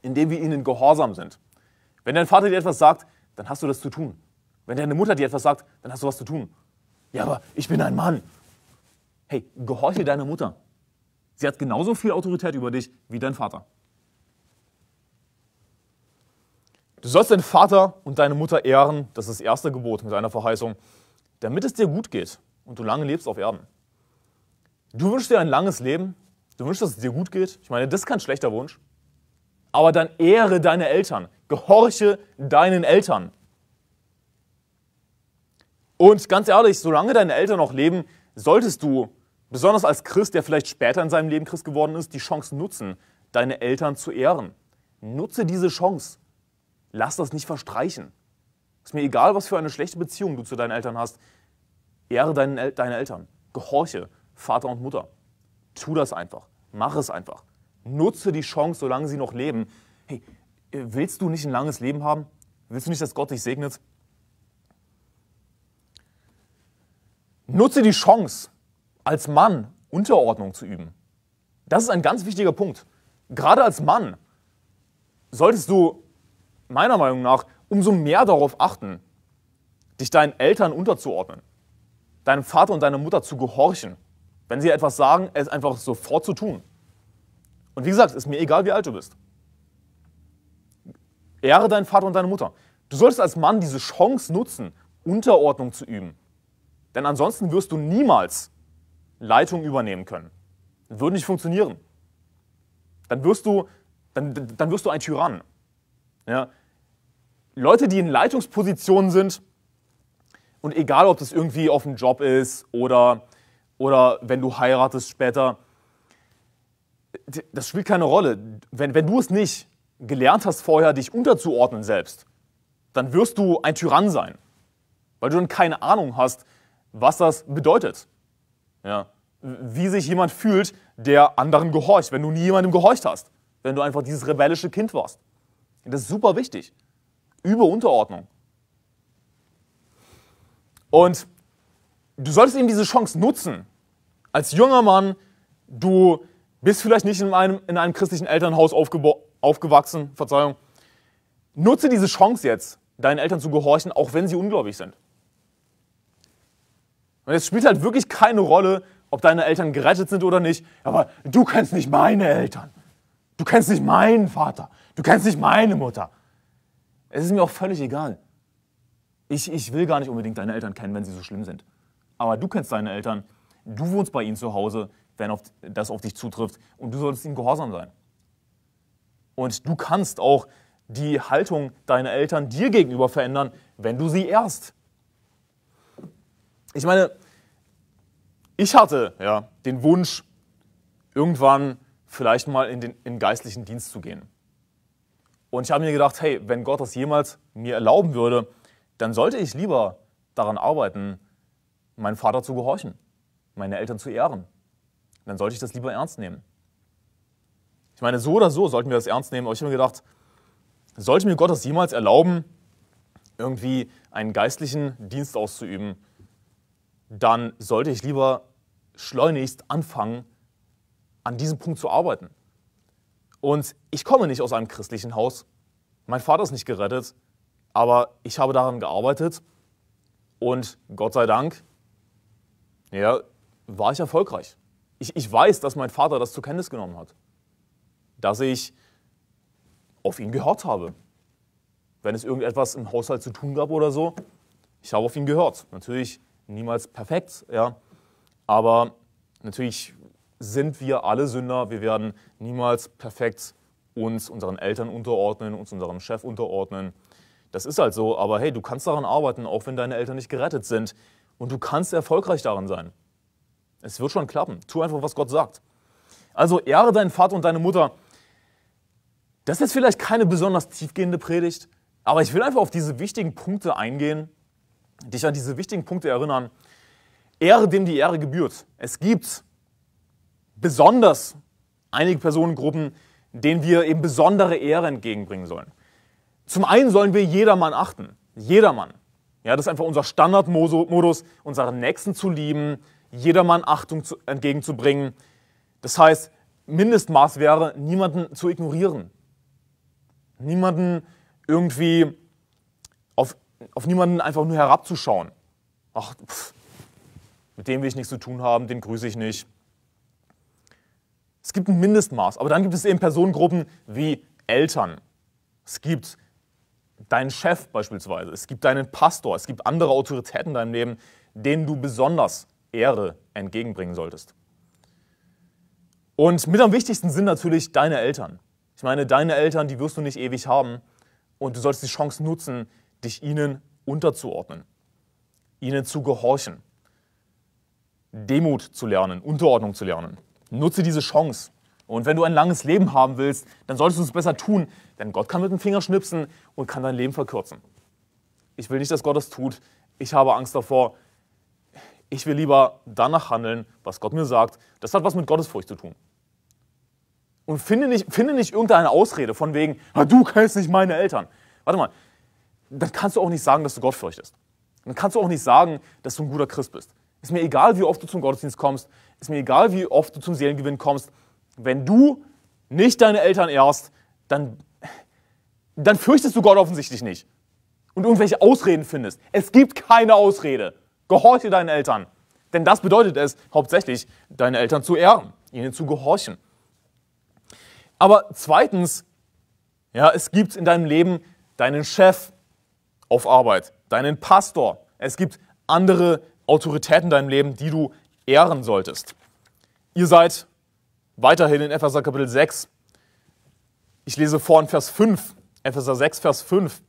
indem wir ihnen gehorsam sind. Wenn dein Vater dir etwas sagt, dann hast du das zu tun. Wenn deine Mutter dir etwas sagt, dann hast du was zu tun. Ja, aber ich bin ein Mann. Hey, gehorche deiner Mutter. Sie hat genauso viel Autorität über dich wie dein Vater. Du sollst deinen Vater und deine Mutter ehren, das ist das erste Gebot mit einer Verheißung, damit es dir gut geht und du lange lebst auf Erden. Du wünschst dir ein langes Leben, du wünschst, dass es dir gut geht. Ich meine, das ist kein schlechter Wunsch aber dann ehre deine Eltern, gehorche deinen Eltern. Und ganz ehrlich, solange deine Eltern noch leben, solltest du, besonders als Christ, der vielleicht später in seinem Leben Christ geworden ist, die Chance nutzen, deine Eltern zu ehren. Nutze diese Chance. Lass das nicht verstreichen. Ist mir egal, was für eine schlechte Beziehung du zu deinen Eltern hast. Ehre deine, deine Eltern. Gehorche Vater und Mutter. Tu das einfach. Mach es einfach nutze die Chance, solange sie noch leben. Hey, äh, willst du nicht ein langes Leben haben? Willst du nicht, dass Gott dich segnet? Nutze die Chance, als Mann Unterordnung zu üben. Das ist ein ganz wichtiger Punkt. Gerade als Mann solltest du meiner Meinung nach umso mehr darauf achten, dich deinen Eltern unterzuordnen, deinem Vater und deiner Mutter zu gehorchen. Wenn sie etwas sagen, es einfach sofort zu tun. Und wie gesagt, ist mir egal, wie alt du bist. Ehre deinen Vater und deine Mutter. Du solltest als Mann diese Chance nutzen, Unterordnung zu üben. Denn ansonsten wirst du niemals Leitung übernehmen können. Das würde nicht funktionieren. Dann wirst du, dann, dann wirst du ein Tyrann. Ja? Leute, die in Leitungspositionen sind, und egal ob das irgendwie auf dem Job ist oder, oder wenn du heiratest später, das spielt keine Rolle. Wenn, wenn du es nicht gelernt hast vorher, dich unterzuordnen selbst, dann wirst du ein Tyrann sein, weil du dann keine Ahnung hast, was das bedeutet. Ja. Wie sich jemand fühlt, der anderen gehorcht, wenn du nie jemandem gehorcht hast, wenn du einfach dieses rebellische Kind warst. Das ist super wichtig. Über Unterordnung. Und du solltest eben diese Chance nutzen. Als junger Mann, du bist vielleicht nicht in einem, in einem christlichen Elternhaus aufgewachsen, Verzeihung. Nutze diese Chance jetzt, deinen Eltern zu gehorchen, auch wenn sie ungläubig sind. Und es spielt halt wirklich keine Rolle, ob deine Eltern gerettet sind oder nicht, aber du kennst nicht meine Eltern. Du kennst nicht meinen Vater. Du kennst nicht meine Mutter. Es ist mir auch völlig egal. Ich, ich will gar nicht unbedingt deine Eltern kennen, wenn sie so schlimm sind. Aber du kennst deine Eltern. Du wohnst bei ihnen zu Hause wenn auf, das auf dich zutrifft. Und du solltest ihm gehorsam sein. Und du kannst auch die Haltung deiner Eltern dir gegenüber verändern, wenn du sie ehrst. Ich meine, ich hatte ja, den Wunsch, irgendwann vielleicht mal in den, in geistlichen Dienst zu gehen. Und ich habe mir gedacht, hey, wenn Gott das jemals mir erlauben würde, dann sollte ich lieber daran arbeiten, meinen Vater zu gehorchen, meine Eltern zu ehren dann sollte ich das lieber ernst nehmen. Ich meine, so oder so sollten wir das ernst nehmen, aber ich habe mir gedacht, sollte mir Gott das jemals erlauben, irgendwie einen geistlichen Dienst auszuüben, dann sollte ich lieber schleunigst anfangen, an diesem Punkt zu arbeiten. Und ich komme nicht aus einem christlichen Haus, mein Vater ist nicht gerettet, aber ich habe daran gearbeitet und Gott sei Dank, ja, war ich erfolgreich ich, ich weiß, dass mein Vater das zur Kenntnis genommen hat. Dass ich auf ihn gehört habe. Wenn es irgendetwas im Haushalt zu tun gab oder so, ich habe auf ihn gehört. Natürlich niemals perfekt, ja. Aber natürlich sind wir alle Sünder. Wir werden niemals perfekt uns unseren Eltern unterordnen, uns unserem Chef unterordnen. Das ist halt so, aber hey, du kannst daran arbeiten, auch wenn deine Eltern nicht gerettet sind. Und du kannst erfolgreich daran sein. Es wird schon klappen. Tu einfach, was Gott sagt. Also ehre deinen Vater und deine Mutter. Das ist jetzt vielleicht keine besonders tiefgehende Predigt, aber ich will einfach auf diese wichtigen Punkte eingehen, dich an diese wichtigen Punkte erinnern. Ehre, dem die Ehre gebührt. Es gibt besonders einige Personengruppen, denen wir eben besondere Ehre entgegenbringen sollen. Zum einen sollen wir jedermann achten. Jedermann. Ja, das ist einfach unser Standardmodus, unseren Nächsten zu lieben, jedermann Achtung zu, entgegenzubringen. Das heißt, Mindestmaß wäre, niemanden zu ignorieren. Niemanden irgendwie auf, auf niemanden einfach nur herabzuschauen. Ach, pff, mit dem will ich nichts zu tun haben, den grüße ich nicht. Es gibt ein Mindestmaß, aber dann gibt es eben Personengruppen wie Eltern. Es gibt deinen Chef beispielsweise, es gibt deinen Pastor, es gibt andere Autoritäten in deinem Leben, denen du besonders Ehre entgegenbringen solltest. Und mit am wichtigsten sind natürlich deine Eltern. Ich meine, deine Eltern, die wirst du nicht ewig haben und du solltest die Chance nutzen, dich ihnen unterzuordnen, ihnen zu gehorchen, Demut zu lernen, Unterordnung zu lernen. Nutze diese Chance. Und wenn du ein langes Leben haben willst, dann solltest du es besser tun, denn Gott kann mit dem Finger schnipsen und kann dein Leben verkürzen. Ich will nicht, dass Gott das tut. Ich habe Angst davor, ich will lieber danach handeln, was Gott mir sagt. Das hat was mit Gottesfurcht zu tun. Und finde nicht, finde nicht irgendeine Ausrede von wegen, du kennst nicht meine Eltern. Warte mal, dann kannst du auch nicht sagen, dass du Gott fürchtest. Dann kannst du auch nicht sagen, dass du ein guter Christ bist. Ist mir egal, wie oft du zum Gottesdienst kommst, ist mir egal, wie oft du zum Seelengewinn kommst. Wenn du nicht deine Eltern ehrst, dann, dann fürchtest du Gott offensichtlich nicht. Und irgendwelche Ausreden findest. Es gibt keine Ausrede. Gehorche deinen Eltern. Denn das bedeutet es hauptsächlich, deine Eltern zu ehren, ihnen zu gehorchen. Aber zweitens, ja, es gibt in deinem Leben deinen Chef auf Arbeit, deinen Pastor. Es gibt andere Autoritäten in deinem Leben, die du ehren solltest. Ihr seid weiterhin in Epheser Kapitel 6. Ich lese vorhin Vers 5, Epheser 6, Vers 5.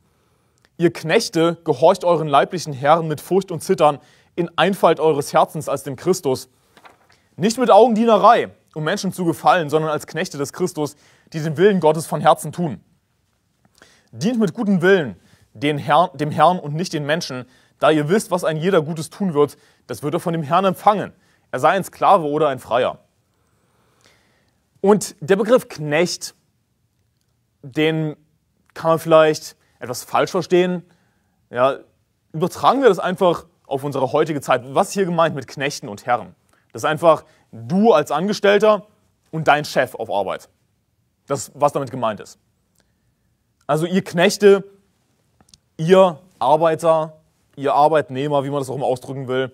Ihr Knechte, gehorcht euren leiblichen Herren mit Furcht und Zittern in Einfalt eures Herzens als dem Christus. Nicht mit Augendienerei, um Menschen zu gefallen, sondern als Knechte des Christus, die den Willen Gottes von Herzen tun. Dient mit gutem Willen den Herrn, dem Herrn und nicht den Menschen, da ihr wisst, was ein jeder Gutes tun wird, das wird er von dem Herrn empfangen. Er sei ein Sklave oder ein Freier. Und der Begriff Knecht, den kann man vielleicht etwas falsch verstehen, ja, übertragen wir das einfach auf unsere heutige Zeit. Was ist hier gemeint mit Knechten und Herren? Das ist einfach du als Angestellter und dein Chef auf Arbeit. Das, was damit gemeint ist. Also ihr Knechte, ihr Arbeiter, ihr Arbeitnehmer, wie man das auch immer ausdrücken will,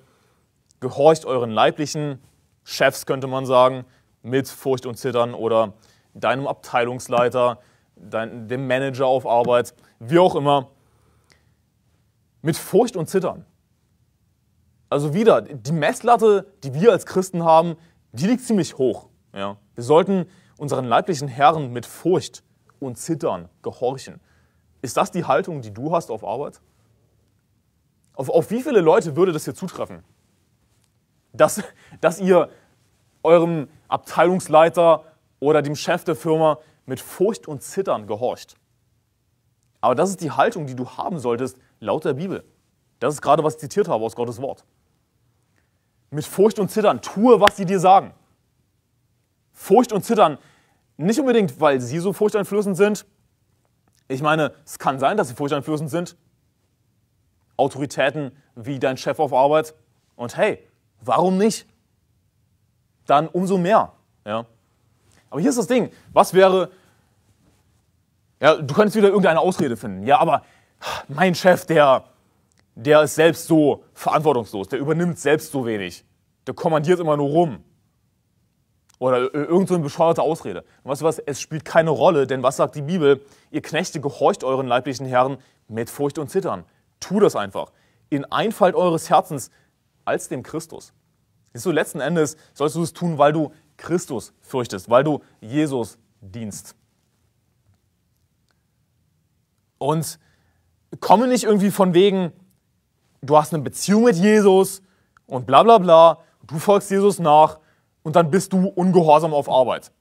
gehorcht euren leiblichen Chefs, könnte man sagen, mit Furcht und Zittern oder deinem Abteilungsleiter, dein, dem Manager auf Arbeit wie auch immer, mit Furcht und Zittern. Also wieder, die Messlatte, die wir als Christen haben, die liegt ziemlich hoch. Ja. Wir sollten unseren leiblichen Herren mit Furcht und Zittern gehorchen. Ist das die Haltung, die du hast auf Arbeit? Auf, auf wie viele Leute würde das hier zutreffen? Dass, dass ihr eurem Abteilungsleiter oder dem Chef der Firma mit Furcht und Zittern gehorcht. Aber das ist die Haltung, die du haben solltest, laut der Bibel. Das ist gerade, was ich zitiert habe aus Gottes Wort. Mit Furcht und Zittern, tue, was sie dir sagen. Furcht und Zittern, nicht unbedingt, weil sie so furchteinflößend sind. Ich meine, es kann sein, dass sie furchteinflößend sind. Autoritäten wie dein Chef auf Arbeit. Und hey, warum nicht? Dann umso mehr. Ja? Aber hier ist das Ding. Was wäre, ja, du könntest wieder irgendeine Ausrede finden. Ja, aber mein Chef, der, der ist selbst so verantwortungslos, der übernimmt selbst so wenig. Der kommandiert immer nur rum. Oder irgendeine so bescheuerte Ausrede. Und weißt du was, es spielt keine Rolle, denn was sagt die Bibel? Ihr Knechte gehorcht euren leiblichen Herren mit Furcht und Zittern. Tu das einfach. In Einfalt eures Herzens als dem Christus. Siehst du, letzten Endes sollst du es tun, weil du Christus fürchtest, weil du Jesus dienst. Und komme nicht irgendwie von wegen, du hast eine Beziehung mit Jesus und bla bla bla, du folgst Jesus nach und dann bist du ungehorsam auf Arbeit.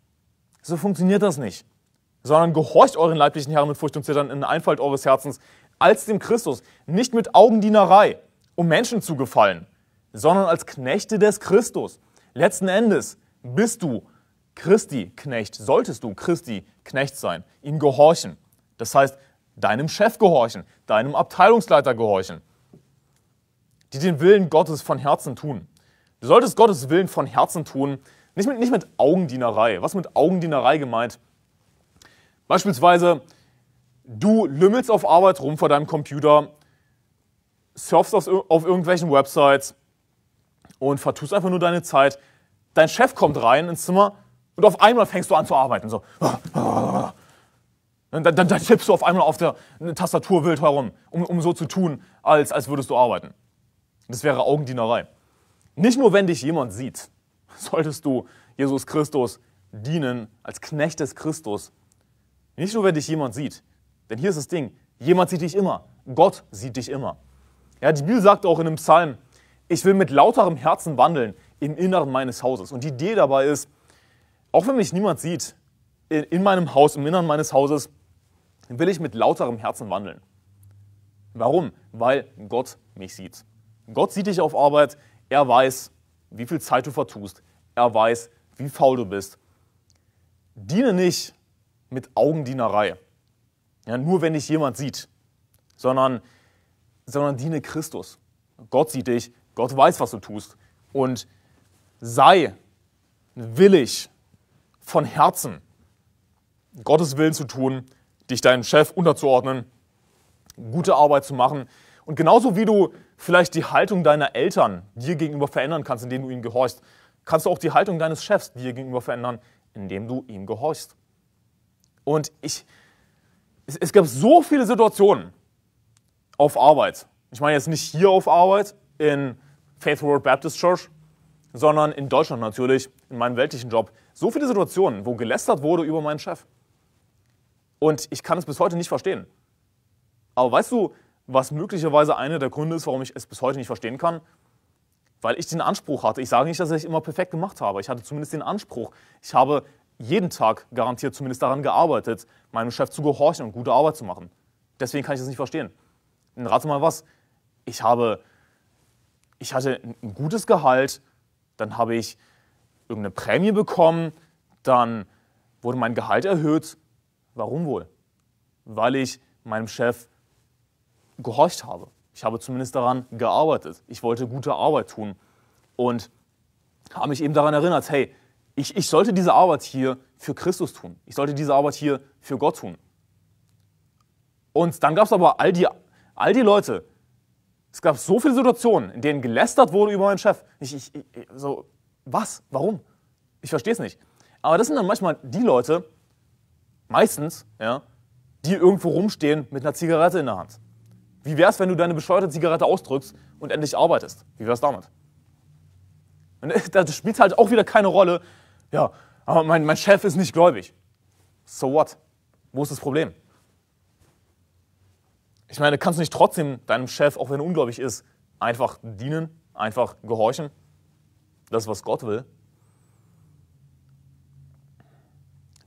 So funktioniert das nicht. Sondern gehorcht euren leiblichen Herren mit Furcht und Zittern in der Einfalt eures Herzens als dem Christus, nicht mit Augendienerei, um Menschen zu gefallen, sondern als Knechte des Christus. Letzten Endes bist du Christi Knecht, solltest du Christi Knecht sein, ihm gehorchen. Das heißt, deinem Chef gehorchen, deinem Abteilungsleiter gehorchen, die den Willen Gottes von Herzen tun. Du solltest Gottes Willen von Herzen tun, nicht mit, nicht mit Augendienerei. Was mit Augendienerei gemeint? Beispielsweise, du lümmelst auf Arbeit rum vor deinem Computer, surfst auf, auf irgendwelchen Websites und vertust einfach nur deine Zeit. Dein Chef kommt rein ins Zimmer und auf einmal fängst du an zu arbeiten. So. Dann, dann, dann tippst du auf einmal auf der Tastatur wild herum, um, um so zu tun, als, als würdest du arbeiten. Das wäre Augendienerei. Nicht nur, wenn dich jemand sieht, solltest du Jesus Christus dienen als Knecht des Christus. Nicht nur, wenn dich jemand sieht. Denn hier ist das Ding, jemand sieht dich immer. Gott sieht dich immer. Ja, die Bibel sagt auch in einem Psalm, ich will mit lauterem Herzen wandeln im Inneren meines Hauses. Und die Idee dabei ist, auch wenn mich niemand sieht, in meinem Haus, im Inneren meines Hauses, will ich mit lauterem Herzen wandeln. Warum? Weil Gott mich sieht. Gott sieht dich auf Arbeit, er weiß, wie viel Zeit du vertust, er weiß, wie faul du bist. Diene nicht mit Augendienerei, ja, nur wenn dich jemand sieht, sondern, sondern diene Christus. Gott sieht dich, Gott weiß, was du tust und sei willig von Herzen Gottes Willen zu tun dich deinem Chef unterzuordnen, gute Arbeit zu machen. Und genauso wie du vielleicht die Haltung deiner Eltern dir gegenüber verändern kannst, indem du ihnen gehorchst, kannst du auch die Haltung deines Chefs dir gegenüber verändern, indem du ihm gehorchst. Und ich, es, es gab so viele Situationen auf Arbeit. Ich meine jetzt nicht hier auf Arbeit in Faith World Baptist Church, sondern in Deutschland natürlich, in meinem weltlichen Job. So viele Situationen, wo gelästert wurde über meinen Chef. Und ich kann es bis heute nicht verstehen. Aber weißt du, was möglicherweise einer der Gründe ist, warum ich es bis heute nicht verstehen kann? Weil ich den Anspruch hatte. Ich sage nicht, dass ich es immer perfekt gemacht habe. Ich hatte zumindest den Anspruch. Ich habe jeden Tag garantiert zumindest daran gearbeitet, meinem Chef zu gehorchen und gute Arbeit zu machen. Deswegen kann ich das nicht verstehen. Dann rate mal was. Ich habe, ich hatte ein gutes Gehalt, dann habe ich irgendeine Prämie bekommen, dann wurde mein Gehalt erhöht Warum wohl? Weil ich meinem Chef gehorcht habe. Ich habe zumindest daran gearbeitet. Ich wollte gute Arbeit tun und habe mich eben daran erinnert, hey, ich, ich sollte diese Arbeit hier für Christus tun. Ich sollte diese Arbeit hier für Gott tun. Und dann gab es aber all die, all die Leute, es gab so viele Situationen, in denen gelästert wurde über meinen Chef. Ich, ich, ich so, was? Warum? Ich verstehe es nicht. Aber das sind dann manchmal die Leute, meistens, ja, die irgendwo rumstehen mit einer Zigarette in der Hand. Wie wär's, wenn du deine bescheuerte Zigarette ausdrückst und endlich arbeitest? Wie wär's damit? Und äh, das spielt halt auch wieder keine Rolle. Ja, aber mein, mein Chef ist nicht gläubig. So what? Wo ist das Problem? Ich meine, kannst du nicht trotzdem deinem Chef, auch wenn er ungläubig ist, einfach dienen, einfach gehorchen? Das, was Gott will.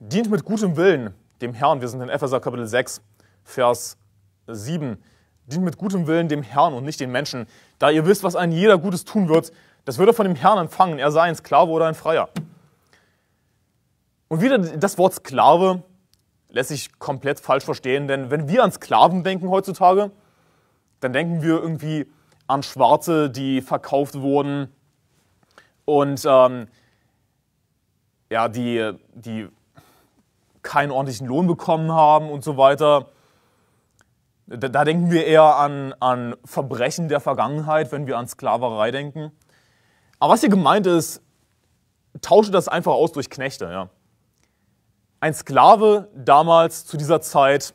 Dient mit gutem Willen dem Herrn. Wir sind in Epheser Kapitel 6, Vers 7. Dient mit gutem Willen dem Herrn und nicht den Menschen. Da ihr wisst, was ein jeder Gutes tun wird, das wird er von dem Herrn empfangen. Er sei ein Sklave oder ein Freier. Und wieder das Wort Sklave lässt sich komplett falsch verstehen, denn wenn wir an Sklaven denken heutzutage, dann denken wir irgendwie an Schwarze, die verkauft wurden und ähm, ja, die, die keinen ordentlichen Lohn bekommen haben und so weiter. Da, da denken wir eher an, an Verbrechen der Vergangenheit, wenn wir an Sklaverei denken. Aber was hier gemeint ist, tausche das einfach aus durch Knechte. Ja. Ein Sklave damals zu dieser Zeit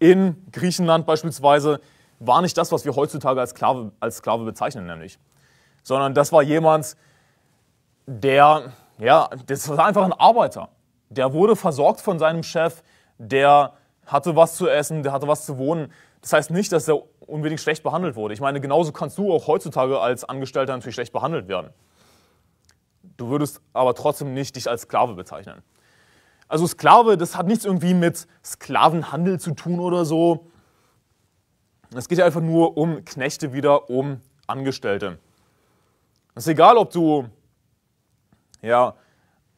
in Griechenland beispielsweise war nicht das, was wir heutzutage als Sklave, als Sklave bezeichnen, nämlich. Sondern das war jemand, der, ja, das war einfach ein Arbeiter. Der wurde versorgt von seinem Chef, der hatte was zu essen, der hatte was zu wohnen. Das heißt nicht, dass er unbedingt schlecht behandelt wurde. Ich meine, genauso kannst du auch heutzutage als Angestellter natürlich schlecht behandelt werden. Du würdest aber trotzdem nicht dich als Sklave bezeichnen. Also Sklave, das hat nichts irgendwie mit Sklavenhandel zu tun oder so. Es geht ja einfach nur um Knechte wieder, um Angestellte. Es ist egal, ob du ja,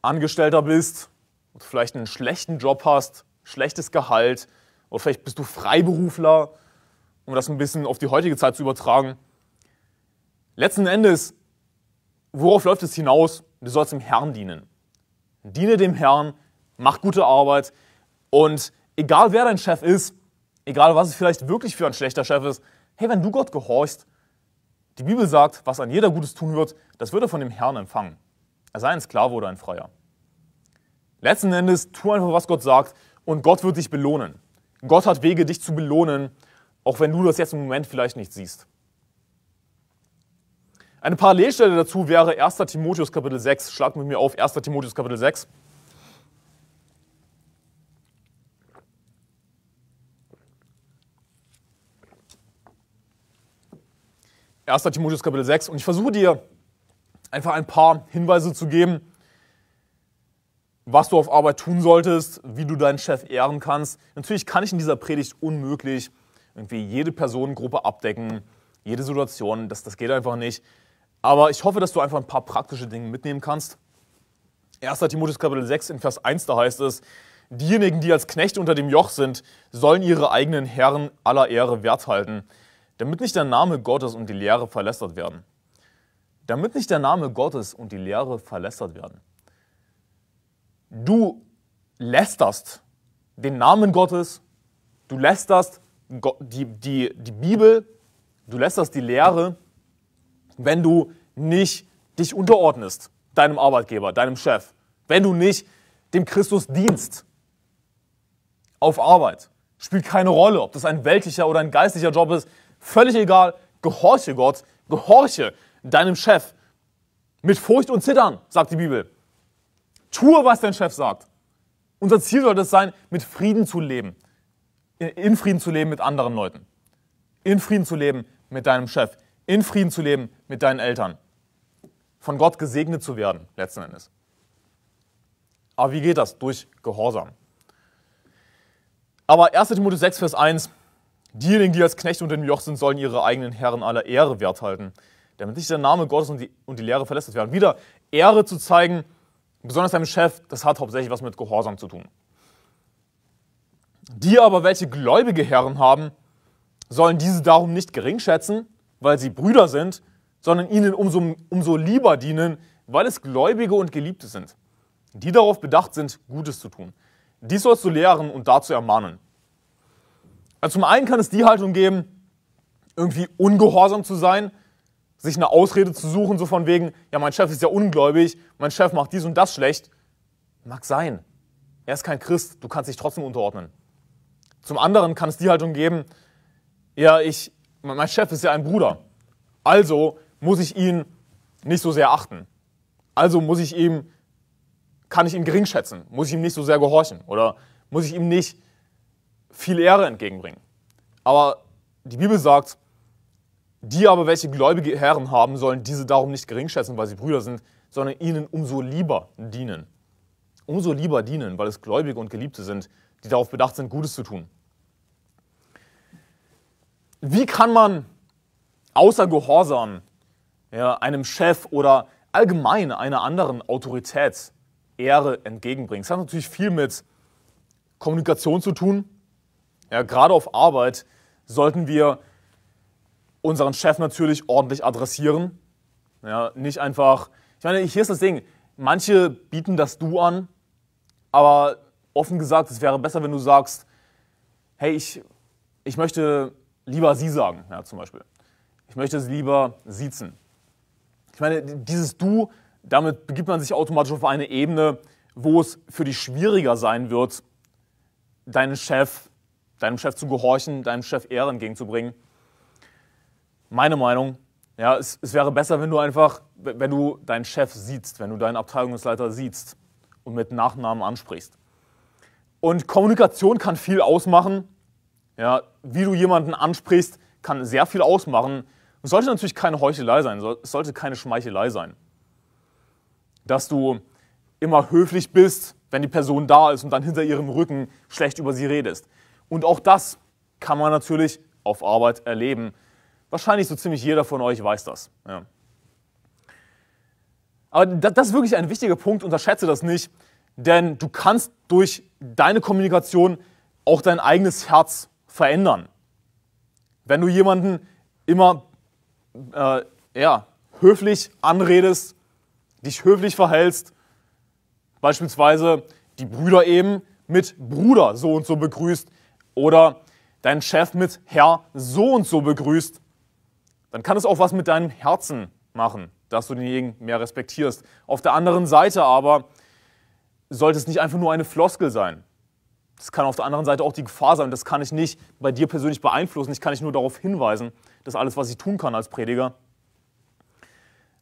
Angestellter bist und du vielleicht einen schlechten Job hast, schlechtes Gehalt oder vielleicht bist du Freiberufler, um das ein bisschen auf die heutige Zeit zu übertragen. Letzten Endes, worauf läuft es hinaus? Du sollst dem Herrn dienen. Diene dem Herrn, mach gute Arbeit und egal wer dein Chef ist, egal was es vielleicht wirklich für ein schlechter Chef ist, hey, wenn du Gott gehorchst, die Bibel sagt, was an jeder Gutes tun wird, das wird er von dem Herrn empfangen. Er sei ein Sklave oder ein Freier. Letzten Endes, tu einfach, was Gott sagt und Gott wird dich belohnen. Gott hat Wege, dich zu belohnen, auch wenn du das jetzt im Moment vielleicht nicht siehst. Eine Parallelstelle dazu wäre 1. Timotheus Kapitel 6. Schlag mit mir auf 1. Timotheus Kapitel 6. Erster Timotheus Kapitel 6 und ich versuche dir einfach ein paar Hinweise zu geben, was du auf Arbeit tun solltest, wie du deinen Chef ehren kannst. Natürlich kann ich in dieser Predigt unmöglich irgendwie jede Personengruppe abdecken, jede Situation, das, das geht einfach nicht. Aber ich hoffe, dass du einfach ein paar praktische Dinge mitnehmen kannst. 1. Timotheus Kapitel 6 in Vers 1, da heißt es, diejenigen, die als Knechte unter dem Joch sind, sollen ihre eigenen Herren aller Ehre wert halten, damit nicht der Name Gottes und die Lehre verlästert werden. Damit nicht der Name Gottes und die Lehre verlästert werden du lästerst den Namen Gottes, du lästerst die, die, die Bibel, du lästerst die Lehre, wenn du nicht dich unterordnest deinem Arbeitgeber, deinem Chef, wenn du nicht dem Christus dienst auf Arbeit. Spielt keine Rolle, ob das ein weltlicher oder ein geistlicher Job ist, völlig egal. Gehorche Gott, gehorche deinem Chef mit Furcht und Zittern, sagt die Bibel. Tue, was dein Chef sagt. Unser Ziel sollte es sein, mit Frieden zu leben. In Frieden zu leben mit anderen Leuten. In Frieden zu leben mit deinem Chef. In Frieden zu leben mit deinen Eltern. Von Gott gesegnet zu werden, letzten Endes. Aber wie geht das? Durch Gehorsam. Aber 1. Timotheus 6, Vers 1. Diejenigen, die als Knechte unter dem Joch sind, sollen ihre eigenen Herren aller Ehre werthalten, damit nicht der Name Gottes und die, und die Lehre verlässert werden. Wieder Ehre zu zeigen, besonders deinem Chef, das hat hauptsächlich was mit Gehorsam zu tun. Die aber, welche gläubige Herren haben, sollen diese darum nicht geringschätzen, weil sie Brüder sind, sondern ihnen umso, umso lieber dienen, weil es Gläubige und Geliebte sind, die darauf bedacht sind, Gutes zu tun. Dies sollst du lehren und dazu ermahnen. Also zum einen kann es die Haltung geben, irgendwie ungehorsam zu sein, sich eine Ausrede zu suchen, so von wegen, ja, mein Chef ist ja ungläubig, mein Chef macht dies und das schlecht. Mag sein. Er ist kein Christ, du kannst dich trotzdem unterordnen. Zum anderen kann es die Haltung geben, ja, ich, mein Chef ist ja ein Bruder. Also muss ich ihn nicht so sehr achten. Also muss ich ihm, kann ich ihn gering schätzen, muss ich ihm nicht so sehr gehorchen oder muss ich ihm nicht viel Ehre entgegenbringen. Aber die Bibel sagt, die aber welche gläubige Herren haben sollen, diese darum nicht geringschätzen, weil sie Brüder sind, sondern ihnen umso lieber dienen. Umso lieber dienen, weil es Gläubige und Geliebte sind, die darauf bedacht sind, Gutes zu tun. Wie kann man außer Gehorsam ja, einem Chef oder allgemein einer anderen Autorität Ehre entgegenbringen? Es hat natürlich viel mit Kommunikation zu tun. Ja, gerade auf Arbeit sollten wir unseren Chef natürlich ordentlich adressieren. Ja, nicht einfach, ich meine, hier ist das Ding, manche bieten das Du an, aber offen gesagt, es wäre besser, wenn du sagst, hey, ich, ich möchte lieber Sie sagen, ja, zum Beispiel. Ich möchte es lieber siezen. Ich meine, dieses Du, damit begibt man sich automatisch auf eine Ebene, wo es für dich schwieriger sein wird, deinen Chef, deinem Chef zu gehorchen, deinem Chef Ehren entgegenzubringen meine Meinung, ja, es, es, wäre besser, wenn du einfach, wenn du deinen Chef siehst, wenn du deinen Abteilungsleiter siehst und mit Nachnamen ansprichst. Und Kommunikation kann viel ausmachen. Ja, wie du jemanden ansprichst, kann sehr viel ausmachen. Es sollte natürlich keine Heuchelei sein, es sollte keine Schmeichelei sein. Dass du immer höflich bist, wenn die Person da ist und dann hinter ihrem Rücken schlecht über sie redest. Und auch das kann man natürlich auf Arbeit erleben. Wahrscheinlich so ziemlich jeder von euch weiß das. Ja. Aber das ist wirklich ein wichtiger Punkt, unterschätze das nicht, denn du kannst durch deine Kommunikation auch dein eigenes Herz verändern. Wenn du jemanden immer äh, ja, höflich anredest, dich höflich verhältst, beispielsweise die Brüder eben mit Bruder so und so begrüßt oder deinen Chef mit Herr so und so begrüßt, dann kann es auch was mit deinem Herzen machen, dass du denjenigen mehr respektierst. Auf der anderen Seite aber sollte es nicht einfach nur eine Floskel sein. Das kann auf der anderen Seite auch die Gefahr sein. Das kann ich nicht bei dir persönlich beeinflussen. Ich kann dich nur darauf hinweisen, dass alles, was ich tun kann als Prediger,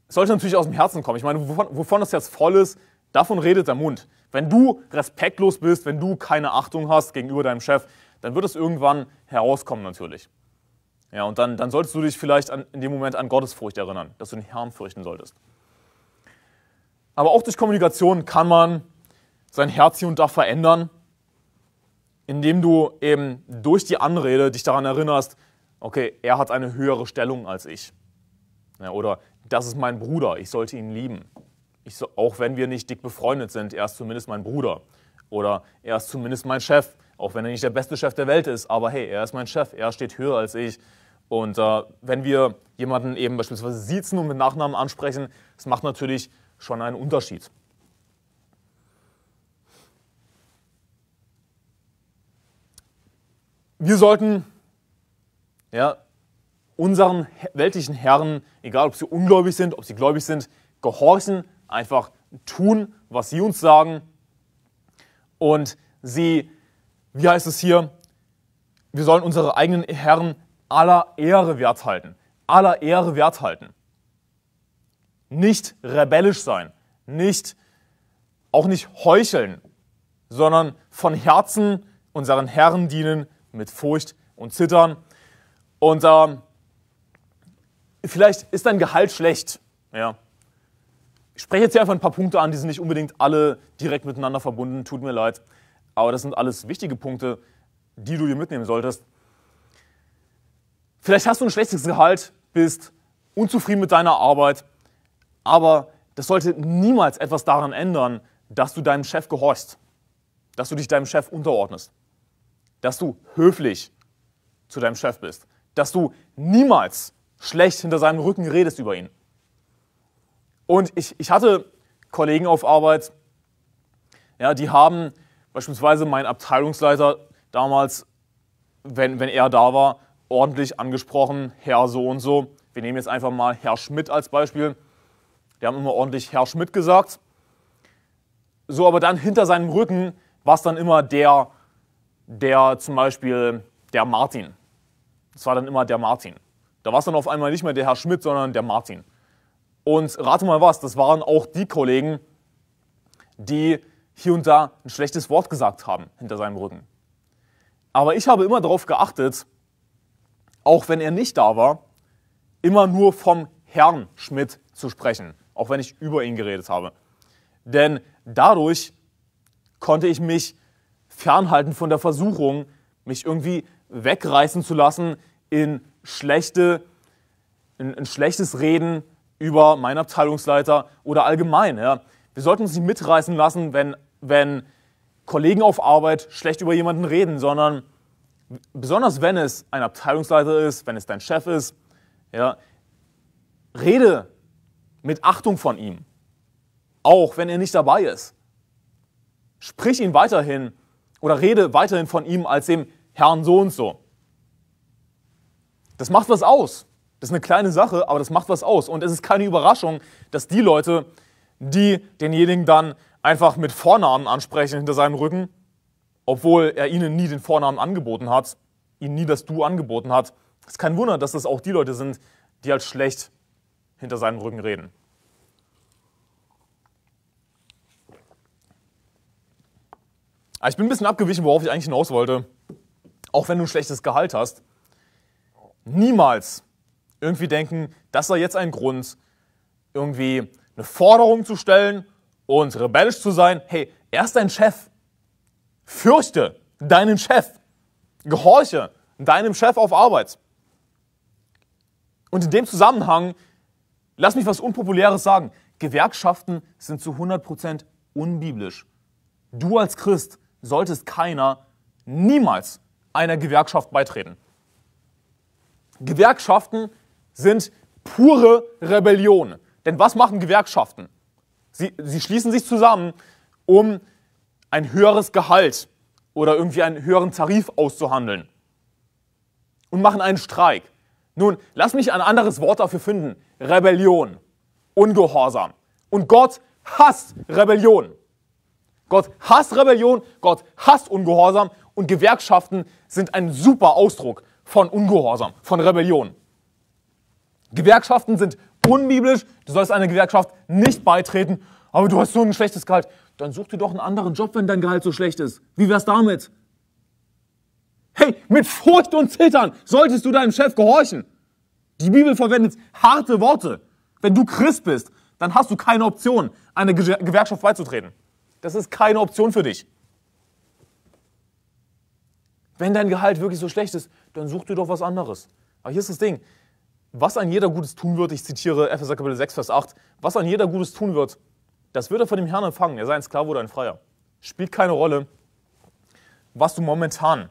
sollte natürlich aus dem Herzen kommen. Ich meine, wovon, wovon das jetzt voll ist, davon redet der Mund. Wenn du respektlos bist, wenn du keine Achtung hast gegenüber deinem Chef, dann wird es irgendwann herauskommen natürlich. Ja, und dann, dann solltest du dich vielleicht an, in dem Moment an Gottesfurcht erinnern, dass du den Herrn fürchten solltest. Aber auch durch Kommunikation kann man sein Herz hier und da verändern, indem du eben durch die Anrede dich daran erinnerst, okay, er hat eine höhere Stellung als ich. Ja, oder das ist mein Bruder, ich sollte ihn lieben. Ich so, auch wenn wir nicht dick befreundet sind, er ist zumindest mein Bruder. Oder er ist zumindest mein Chef, auch wenn er nicht der beste Chef der Welt ist. Aber hey, er ist mein Chef, er steht höher als ich. Und äh, wenn wir jemanden eben beispielsweise siezen und mit Nachnamen ansprechen, das macht natürlich schon einen Unterschied. Wir sollten ja, unseren weltlichen Herren, egal ob sie ungläubig sind, ob sie gläubig sind, gehorchen, einfach tun, was sie uns sagen. Und sie, wie heißt es hier, wir sollen unsere eigenen Herren aller Ehre wert halten. Aller Ehre wert halten. Nicht rebellisch sein, nicht, auch nicht heucheln, sondern von Herzen unseren Herren dienen mit Furcht und Zittern. Und ähm, vielleicht ist dein Gehalt schlecht. Ja. Ich spreche jetzt hier einfach ein paar Punkte an, die sind nicht unbedingt alle direkt miteinander verbunden, tut mir leid. Aber das sind alles wichtige Punkte, die du dir mitnehmen solltest. Vielleicht hast du ein schlechtes Gehalt, bist unzufrieden mit deiner Arbeit, aber das sollte niemals etwas daran ändern, dass du deinem Chef gehorchst, dass du dich deinem Chef unterordnest, dass du höflich zu deinem Chef bist, dass du niemals schlecht hinter seinem Rücken redest über ihn. Und ich, ich hatte Kollegen auf Arbeit, ja, die haben beispielsweise meinen Abteilungsleiter damals, wenn, wenn er da war, ordentlich angesprochen, Herr so und so. Wir nehmen jetzt einfach mal Herr Schmidt als Beispiel. Die haben immer ordentlich Herr Schmidt gesagt. So, aber dann hinter seinem Rücken war es dann immer der, der zum Beispiel der Martin. Das war dann immer der Martin. Da war es dann auf einmal nicht mehr der Herr Schmidt, sondern der Martin. Und rate mal was, das waren auch die Kollegen, die hier und da ein schlechtes Wort gesagt haben hinter seinem Rücken. Aber ich habe immer darauf geachtet, auch wenn er nicht da war, immer nur vom Herrn Schmidt zu sprechen, auch wenn ich über ihn geredet habe. Denn dadurch konnte ich mich fernhalten von der Versuchung, mich irgendwie wegreißen zu lassen in, schlechte, in, in schlechtes Reden über meinen Abteilungsleiter oder allgemein. Ja. Wir sollten uns nicht mitreißen lassen, wenn, wenn Kollegen auf Arbeit schlecht über jemanden reden, sondern besonders wenn es ein Abteilungsleiter ist, wenn es dein Chef ist, ja, rede mit Achtung von ihm, auch wenn er nicht dabei ist. Sprich ihn weiterhin oder rede weiterhin von ihm als dem Herrn so und so. Das macht was aus. Das ist eine kleine Sache, aber das macht was aus. Und es ist keine Überraschung, dass die Leute, die denjenigen dann einfach mit Vornamen ansprechen hinter seinem Rücken, obwohl er ihnen nie den Vornamen angeboten hat, ihnen nie das Du angeboten hat. ist kein Wunder, dass das auch die Leute sind, die halt schlecht hinter seinem Rücken reden. Aber ah, ich bin ein bisschen abgewichen, worauf ich eigentlich hinaus wollte. Auch wenn du ein schlechtes Gehalt hast, niemals irgendwie denken, das sei jetzt ein Grund, irgendwie eine Forderung zu stellen und rebellisch zu sein. Hey, er ist dein Chef. Fürchte deinen Chef. Gehorche deinem Chef auf Arbeit. Und in dem Zusammenhang, lass mich was Unpopuläres sagen. Gewerkschaften sind zu 100% unbiblisch. Du als Christ solltest keiner, niemals einer Gewerkschaft beitreten. Gewerkschaften sind pure Rebellion. Denn was machen Gewerkschaften? Sie, sie schließen sich zusammen, um ein höheres Gehalt oder irgendwie einen höheren Tarif auszuhandeln und machen einen Streik. Nun, lass mich ein anderes Wort dafür finden. Rebellion, Ungehorsam. Und Gott hasst Rebellion. Gott hasst Rebellion, Gott hasst Ungehorsam und Gewerkschaften sind ein super Ausdruck von Ungehorsam, von Rebellion. Gewerkschaften sind unbiblisch, du sollst einer Gewerkschaft nicht beitreten, aber du hast so ein schlechtes Gehalt dann such dir doch einen anderen Job, wenn dein Gehalt so schlecht ist. Wie wär's damit? Hey, mit Furcht und Zittern solltest du deinem Chef gehorchen. Die Bibel verwendet harte Worte. Wenn du Christ bist, dann hast du keine Option, einer Gewerkschaft beizutreten. Das ist keine Option für dich. Wenn dein Gehalt wirklich so schlecht ist, dann such dir doch was anderes. Aber hier ist das Ding. Was ein jeder Gutes tun wird, ich zitiere Epheser Kapitel 6, Vers 8, was ein jeder Gutes tun wird, das wird er von dem Herrn empfangen, er sei ein Sklave oder ein Freier. Spielt keine Rolle, was du momentan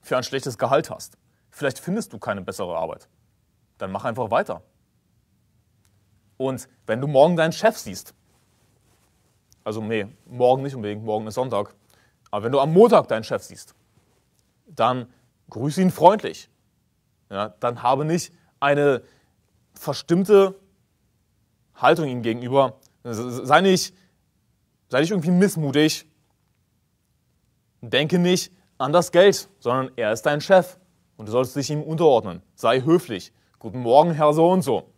für ein schlechtes Gehalt hast. Vielleicht findest du keine bessere Arbeit. Dann mach einfach weiter. Und wenn du morgen deinen Chef siehst, also nee, morgen nicht unbedingt, morgen ist Sonntag, aber wenn du am Montag deinen Chef siehst, dann grüße ihn freundlich. Ja, dann habe nicht eine verstimmte Haltung ihm gegenüber, Sei nicht, sei nicht irgendwie missmutig. Denke nicht an das Geld, sondern er ist dein Chef und du solltest dich ihm unterordnen. Sei höflich. Guten Morgen, Herr so und so.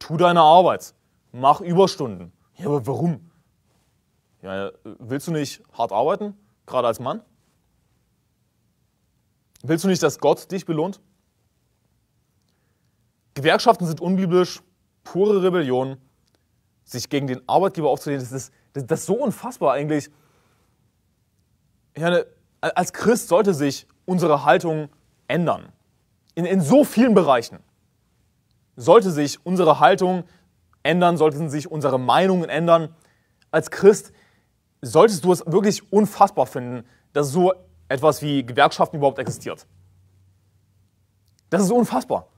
Tu deine Arbeit. Mach Überstunden. Ja, aber warum? Ja, willst du nicht hart arbeiten, gerade als Mann? Willst du nicht, dass Gott dich belohnt? Gewerkschaften sind unbiblisch, pure Rebellion sich gegen den Arbeitgeber aufzulehnen, das ist, das, das ist so unfassbar eigentlich. Ja, als Christ sollte sich unsere Haltung ändern. In, in so vielen Bereichen sollte sich unsere Haltung ändern, sollten sich unsere Meinungen ändern. Als Christ solltest du es wirklich unfassbar finden, dass so etwas wie Gewerkschaften überhaupt existiert. Das ist unfassbar.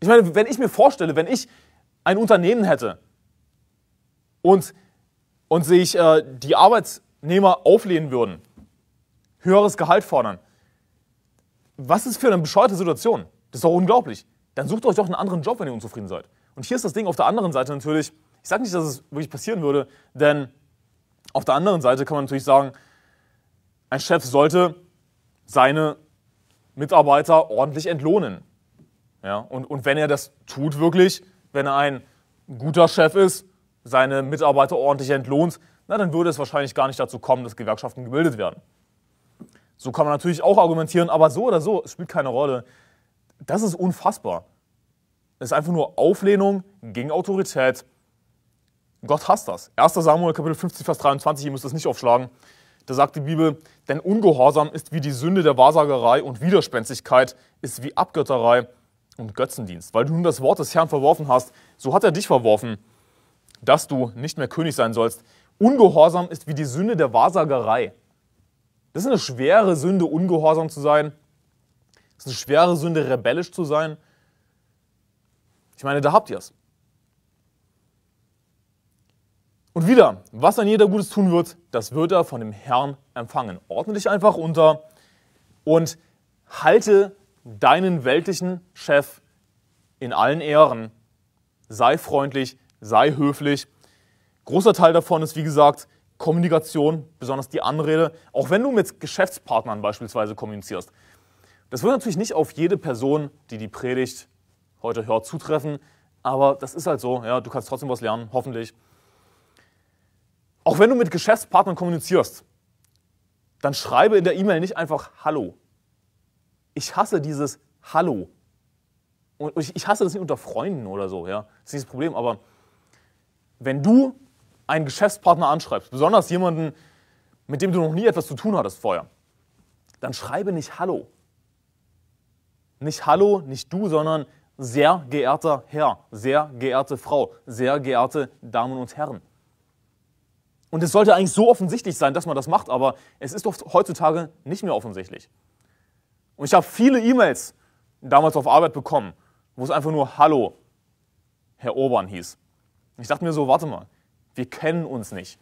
Ich meine, wenn ich mir vorstelle, wenn ich ein Unternehmen hätte, und, und sich äh, die Arbeitnehmer auflehnen würden, höheres Gehalt fordern. Was ist für eine bescheuerte Situation? Das ist doch unglaublich. Dann sucht euch doch einen anderen Job, wenn ihr unzufrieden seid. Und hier ist das Ding auf der anderen Seite natürlich, ich sage nicht, dass es wirklich passieren würde, denn auf der anderen Seite kann man natürlich sagen, ein Chef sollte seine Mitarbeiter ordentlich entlohnen. Ja, und, und wenn er das tut wirklich, wenn er ein guter Chef ist, seine Mitarbeiter ordentlich entlohnt, na, dann würde es wahrscheinlich gar nicht dazu kommen, dass Gewerkschaften gebildet werden. So kann man natürlich auch argumentieren, aber so oder so, es spielt keine Rolle. Das ist unfassbar. Es ist einfach nur Auflehnung gegen Autorität. Gott hasst das. 1. Samuel Kapitel 50, Vers 23, ihr müsst das nicht aufschlagen. Da sagt die Bibel, denn Ungehorsam ist wie die Sünde der Wahrsagerei und Widerspenstigkeit ist wie Abgötterei und Götzendienst. Weil du nun das Wort des Herrn verworfen hast, so hat er dich verworfen dass du nicht mehr König sein sollst. Ungehorsam ist wie die Sünde der Wahrsagerei. Das ist eine schwere Sünde, ungehorsam zu sein. Das ist eine schwere Sünde, rebellisch zu sein. Ich meine, da habt ihr es. Und wieder, was ein jeder Gutes tun wird, das wird er von dem Herrn empfangen. Ordne dich einfach unter und halte deinen weltlichen Chef in allen Ehren. Sei freundlich, sei höflich. Großer Teil davon ist, wie gesagt, Kommunikation, besonders die Anrede, auch wenn du mit Geschäftspartnern beispielsweise kommunizierst. Das wird natürlich nicht auf jede Person, die die Predigt heute hört, zutreffen, aber das ist halt so, ja, du kannst trotzdem was lernen, hoffentlich. Auch wenn du mit Geschäftspartnern kommunizierst, dann schreibe in der E-Mail nicht einfach Hallo. Ich hasse dieses Hallo. Und ich, hasse das nicht unter Freunden oder so, ja. Das ist nicht das Problem, aber wenn du einen Geschäftspartner anschreibst, besonders jemanden, mit dem du noch nie etwas zu tun hattest vorher, dann schreibe nicht Hallo. Nicht Hallo, nicht du, sondern sehr geehrter Herr, sehr geehrte Frau, sehr geehrte Damen und Herren. Und es sollte eigentlich so offensichtlich sein, dass man das macht, aber es ist oft heutzutage nicht mehr offensichtlich. Und ich habe viele E-Mails damals auf Arbeit bekommen, wo es einfach nur Hallo, Herr Obern hieß. Ich dachte mir so, warte mal, wir kennen uns nicht.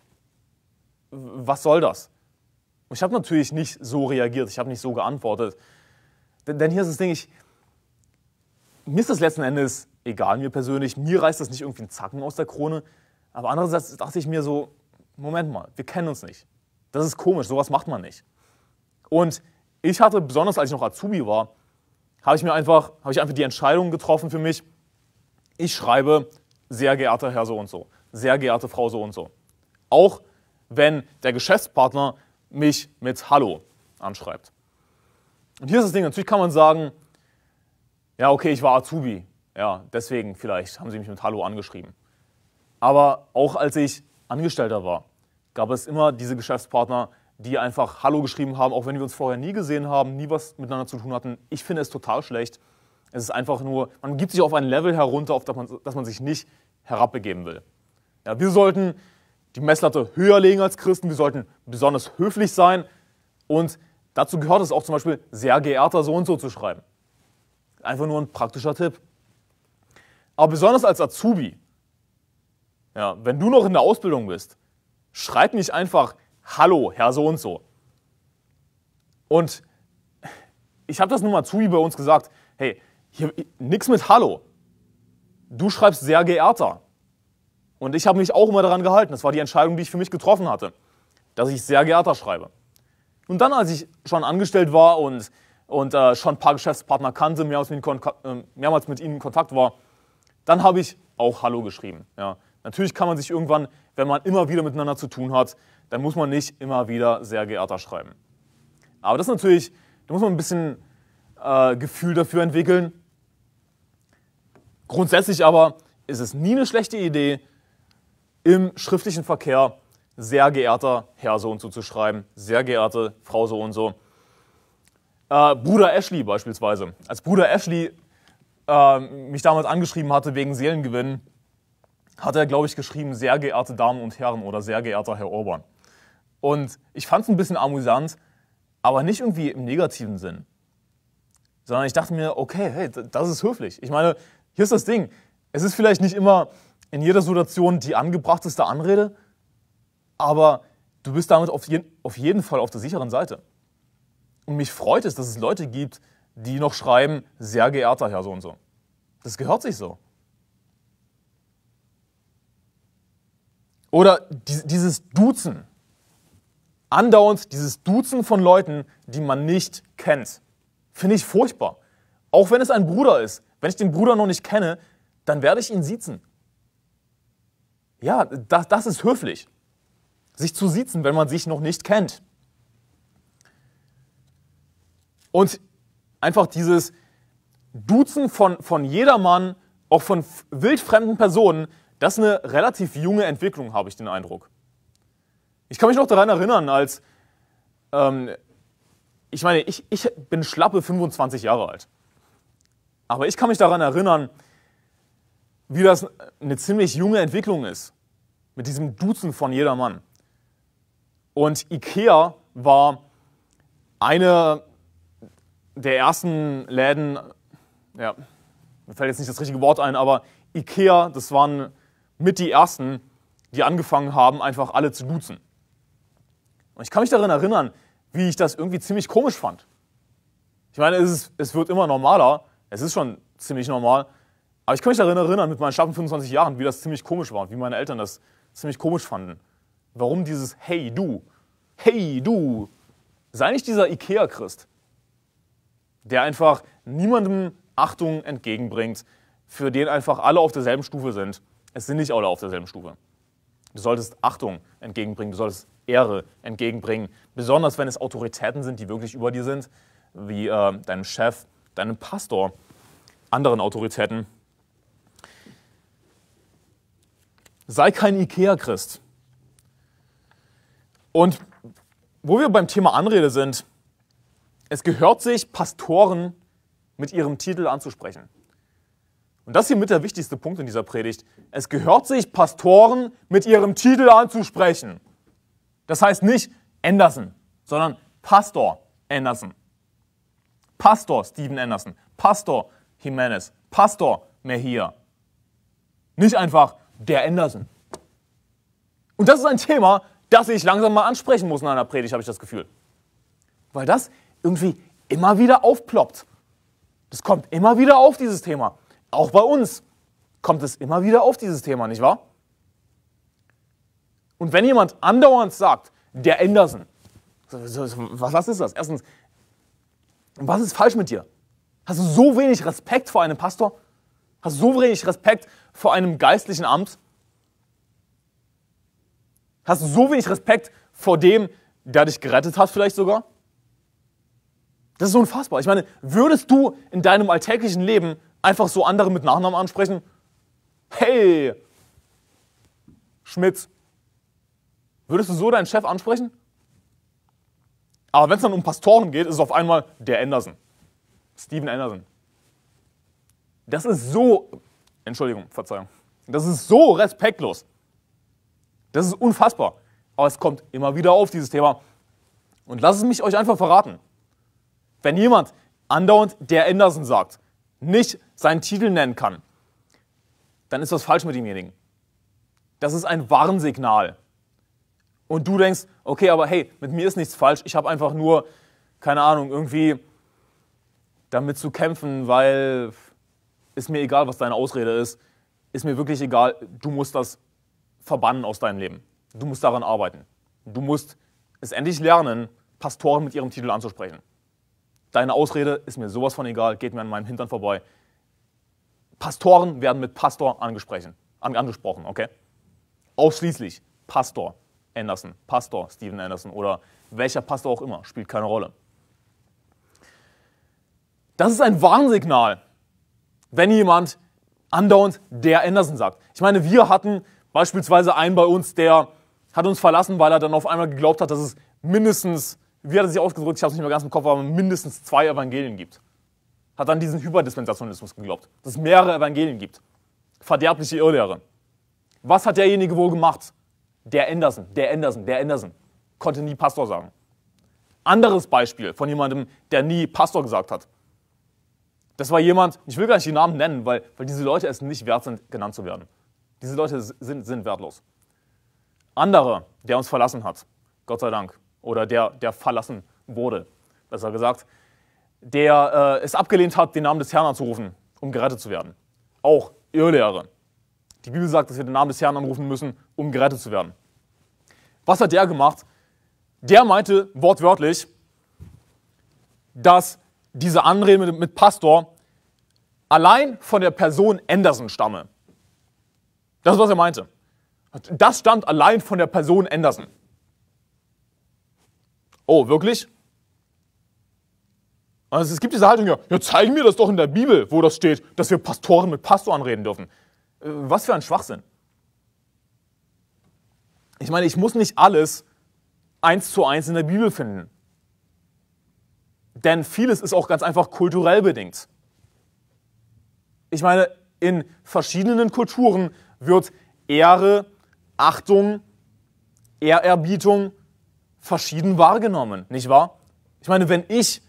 Was soll das? Und ich habe natürlich nicht so reagiert, ich habe nicht so geantwortet. Denn, hier ist das Ding, ich, mir ist das letzten Endes egal, mir persönlich, mir reißt das nicht irgendwie einen Zacken aus der Krone. Aber andererseits dachte ich mir so, Moment mal, wir kennen uns nicht. Das ist komisch, sowas macht man nicht. Und ich hatte, besonders als ich noch Azubi war, habe ich mir einfach, habe ich einfach die Entscheidung getroffen für mich, ich schreibe sehr geehrter Herr so und so, sehr geehrte Frau so und so. Auch wenn der Geschäftspartner mich mit Hallo anschreibt. Und hier ist das Ding, natürlich kann man sagen, ja, okay, ich war Azubi, ja, deswegen vielleicht haben sie mich mit Hallo angeschrieben. Aber auch als ich Angestellter war, gab es immer diese Geschäftspartner, die einfach Hallo geschrieben haben, auch wenn wir uns vorher nie gesehen haben, nie was miteinander zu tun hatten. Ich finde es total schlecht. Es ist einfach nur, man gibt sich auf ein Level herunter, auf das man, das man sich nicht herabbegeben will. Ja, wir sollten die Messlatte höher legen als Christen, wir sollten besonders höflich sein und dazu gehört es auch zum Beispiel, sehr geehrter so und so zu schreiben. Einfach nur ein praktischer Tipp. Aber besonders als Azubi, ja, wenn du noch in der Ausbildung bist, schreib nicht einfach Hallo, Herr so und so. Und ich habe das nur mal Azubi bei uns gesagt, hey, hier nichts mit Hallo du schreibst sehr geehrter. Und ich habe mich auch immer daran gehalten. Das war die Entscheidung, die ich für mich getroffen hatte, dass ich sehr geehrter schreibe. Und dann, als ich schon angestellt war und, und äh, schon ein paar Geschäftspartner kannte, mehrmals mit, äh, mehrmals mit ihnen in Kontakt war, dann habe ich auch Hallo geschrieben. Ja. Natürlich kann man sich irgendwann, wenn man immer wieder miteinander zu tun hat, dann muss man nicht immer wieder sehr geehrter schreiben. Aber das ist natürlich, da muss man ein bisschen äh, Gefühl dafür entwickeln, Grundsätzlich aber ist es nie eine schlechte Idee, im schriftlichen Verkehr sehr geehrter Herr so und so zu schreiben, sehr geehrte Frau so und so. Äh, Bruder Ashley beispielsweise. Als Bruder Ashley äh, mich damals angeschrieben hatte wegen Seelengewinn, hat er, glaube ich, geschrieben, sehr geehrte Damen und Herren oder sehr geehrter Herr Orban. Und ich fand es ein bisschen amüsant, aber nicht irgendwie im negativen Sinn. Sondern ich dachte mir, okay, hey, das ist höflich. Ich meine, hier ist das Ding. Es ist vielleicht nicht immer in jeder Situation die angebrachteste Anrede, aber du bist damit auf, je auf jeden Fall auf der sicheren Seite. Und mich freut es, dass es Leute gibt, die noch schreiben, sehr geehrter Herr so und so. Das gehört sich so. Oder dieses Duzen. Andauernd dieses Duzen von Leuten, die man nicht kennt. Finde ich furchtbar. Auch wenn es ein Bruder ist, wenn ich den Bruder noch nicht kenne, dann werde ich ihn siezen. Ja, das, das ist höflich. Sich zu siezen, wenn man sich noch nicht kennt. Und einfach dieses Duzen von, von jedermann, auch von wildfremden Personen, das ist eine relativ junge Entwicklung, habe ich den Eindruck. Ich kann mich noch daran erinnern, als ähm, ich meine, ich, ich bin schlappe 25 Jahre alt. Aber ich kann mich daran erinnern, wie das eine ziemlich junge Entwicklung ist. Mit diesem Duzen von jedermann. Und IKEA war eine der ersten Läden, ja, mir fällt jetzt nicht das richtige Wort ein, aber IKEA, das waren mit die ersten, die angefangen haben, einfach alle zu duzen. Und ich kann mich daran erinnern, wie ich das irgendwie ziemlich komisch fand. Ich meine, es, ist, es wird immer normaler, es ist schon ziemlich normal. Aber ich kann mich daran erinnern, mit meinen schlappen 25 Jahren, wie das ziemlich komisch war und wie meine Eltern das ziemlich komisch fanden. Warum dieses Hey, du, hey, du, sei nicht dieser Ikea-Christ, der einfach niemandem Achtung entgegenbringt, für den einfach alle auf derselben Stufe sind. Es sind nicht alle auf derselben Stufe. Du solltest Achtung entgegenbringen, du solltest Ehre entgegenbringen, besonders wenn es Autoritäten sind, die wirklich über dir sind, wie äh, deinem Chef, deinem Pastor, anderen Autoritäten. Sei kein Ikea-Christ. Und wo wir beim Thema Anrede sind, es gehört sich, Pastoren mit ihrem Titel anzusprechen. Und das ist hier mit der wichtigste Punkt in dieser Predigt. Es gehört sich, Pastoren mit ihrem Titel anzusprechen. Das heißt nicht Anderson, sondern Pastor Anderson. Pastor Steven Anderson, Pastor Jimenez, Pastor Mejia. Nicht einfach der Anderson. Und das ist ein Thema, das ich langsam mal ansprechen muss in einer Predigt, habe ich das Gefühl. Weil das irgendwie immer wieder aufploppt. Das kommt immer wieder auf, dieses Thema. Auch bei uns kommt es immer wieder auf, dieses Thema, nicht wahr? Und wenn jemand andauernd sagt, der Anderson, was ist das? Erstens, und Was ist falsch mit dir? Hast du so wenig Respekt vor einem Pastor? Hast du so wenig Respekt vor einem geistlichen Amt? Hast du so wenig Respekt vor dem, der dich gerettet hat vielleicht sogar? Das ist unfassbar. Ich meine, würdest du in deinem alltäglichen Leben einfach so andere mit Nachnamen ansprechen? Hey, Schmitz. Würdest du so deinen Chef ansprechen? Aber wenn es dann um Pastoren geht, ist es auf einmal der Anderson. Steven Anderson. Das ist so, Entschuldigung, Verzeihung, das ist so respektlos. Das ist unfassbar. Aber es kommt immer wieder auf, dieses Thema. Und lasst es mich euch einfach verraten. Wenn jemand andauernd der Anderson sagt, nicht seinen Titel nennen kann, dann ist was falsch mit demjenigen. Das ist ein Warnsignal. Und du denkst, okay, aber hey, mit mir ist nichts falsch. Ich habe einfach nur, keine Ahnung, irgendwie damit zu kämpfen, weil ist mir egal, was deine Ausrede ist. Ist mir wirklich egal. Du musst das verbannen aus deinem Leben. Du musst daran arbeiten. Du musst es endlich lernen, Pastoren mit ihrem Titel anzusprechen. Deine Ausrede ist mir sowas von egal, geht mir an meinem Hintern vorbei. Pastoren werden mit Pastor angesprochen, angesprochen okay? Ausschließlich Pastor. Anderson, Pastor Steven Anderson oder welcher Pastor auch immer, spielt keine Rolle. Das ist ein Warnsignal, wenn jemand andauernd der Anderson sagt. Ich meine, wir hatten beispielsweise einen bei uns, der hat uns verlassen, weil er dann auf einmal geglaubt hat, dass es mindestens, wie hat er sich ausgedrückt, ich habe es nicht mehr ganz im Kopf, aber mindestens zwei Evangelien gibt. Hat dann diesen Hyperdispensationalismus geglaubt, dass es mehrere Evangelien gibt. Verderbliche Irrlehre. Was hat derjenige wohl gemacht? Der Anderson, der Anderson, der Anderson. Konnte nie Pastor sagen. Anderes Beispiel von jemandem, der nie Pastor gesagt hat. Das war jemand, ich will gar nicht die Namen nennen, weil, weil diese Leute es nicht wert sind, genannt zu werden. Diese Leute sind, sind wertlos. Andere, der uns verlassen hat, Gott sei Dank, oder der, der verlassen wurde, besser gesagt, der äh, es abgelehnt hat, den Namen des Herrn anzurufen, um gerettet zu werden. Auch Irrlehre. Die Bibel sagt, dass wir den Namen des Herrn anrufen müssen, um gerettet zu werden. Was hat der gemacht? Der meinte wortwörtlich, dass diese Anrede mit Pastor allein von der Person Anderson stamme. Das ist, was er meinte. Das stammt allein von der Person Anderson. Oh, wirklich? Also es gibt diese Haltung, ja, ja, zeig mir das doch in der Bibel, wo das steht, dass wir Pastoren mit Pastor anreden dürfen was für ein Schwachsinn. Ich meine, ich muss nicht alles eins zu eins in der Bibel finden. Denn vieles ist auch ganz einfach kulturell bedingt. Ich meine, in verschiedenen Kulturen wird Ehre, Achtung, Ehrerbietung verschieden wahrgenommen, nicht wahr? Ich meine, wenn ich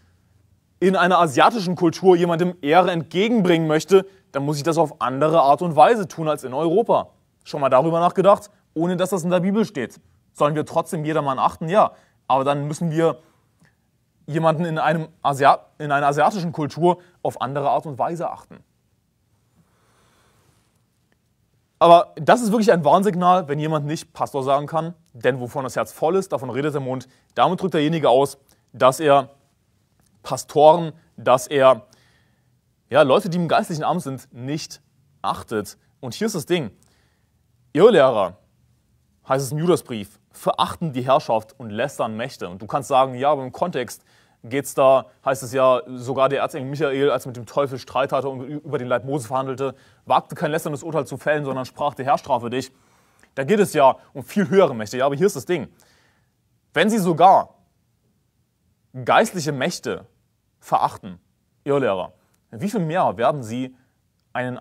in einer asiatischen Kultur jemandem Ehre entgegenbringen möchte, dann muss ich das auf andere Art und Weise tun als in Europa. Schon mal darüber nachgedacht, ohne dass das in der Bibel steht. Sollen wir trotzdem jedermann achten? Ja. Aber dann müssen wir jemanden in, einem Asiat in einer asiatischen Kultur auf andere Art und Weise achten. Aber das ist wirklich ein Warnsignal, wenn jemand nicht Pastor sagen kann, denn wovon das Herz voll ist, davon redet der Mund. Damit drückt derjenige aus, dass er Pastoren, dass er ja, Leute, die im geistlichen Amt sind, nicht achtet. Und hier ist das Ding. Irrlehrer, heißt es im Judasbrief, verachten die Herrschaft und lästern Mächte. Und du kannst sagen, ja, aber im Kontext geht es da, heißt es ja, sogar der Erzengel Michael, als er mit dem Teufel Streit hatte und über den Leib Mose verhandelte, wagte kein lästerndes Urteil zu fällen, sondern sprach, der Herr strafe dich. Da geht es ja um viel höhere Mächte. Ja, aber hier ist das Ding. Wenn sie sogar geistliche Mächte verachten. Irrlehrer, wie viel mehr werden Sie einen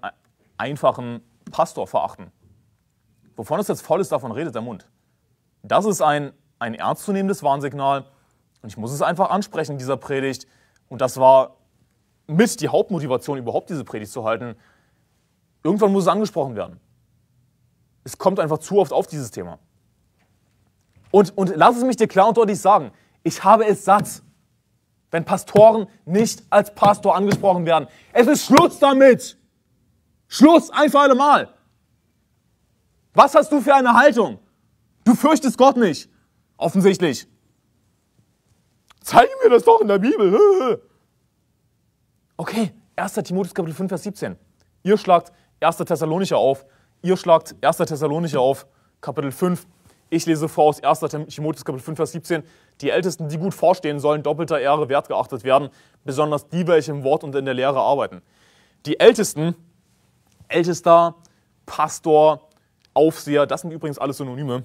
einfachen Pastor verachten? Wovon es jetzt voll ist, davon redet der Mund. Das ist ein, ein ernstzunehmendes Warnsignal und ich muss es einfach ansprechen in dieser Predigt. Und das war mit die Hauptmotivation, überhaupt diese Predigt zu halten. Irgendwann muss es angesprochen werden. Es kommt einfach zu oft auf dieses Thema. Und, und lass es mich dir klar und deutlich sagen, ich habe es satt wenn Pastoren nicht als Pastor angesprochen werden. Es ist Schluss damit. Schluss, ein für alle Mal. Was hast du für eine Haltung? Du fürchtest Gott nicht. Offensichtlich. Zeig mir das doch in der Bibel. Okay, 1. Timotheus Kapitel 5, Vers 17. Ihr schlagt 1. Thessalonicher auf. Ihr schlagt 1. Thessalonicher auf, Kapitel 5, ich lese vor aus 1. Timotheus Kapitel 5, Vers 17. Die Ältesten, die gut vorstehen, sollen doppelter Ehre wert geachtet werden, besonders die, welche im Wort und in der Lehre arbeiten. Die Ältesten, Ältester, Pastor, Aufseher, das sind übrigens alles Synonyme.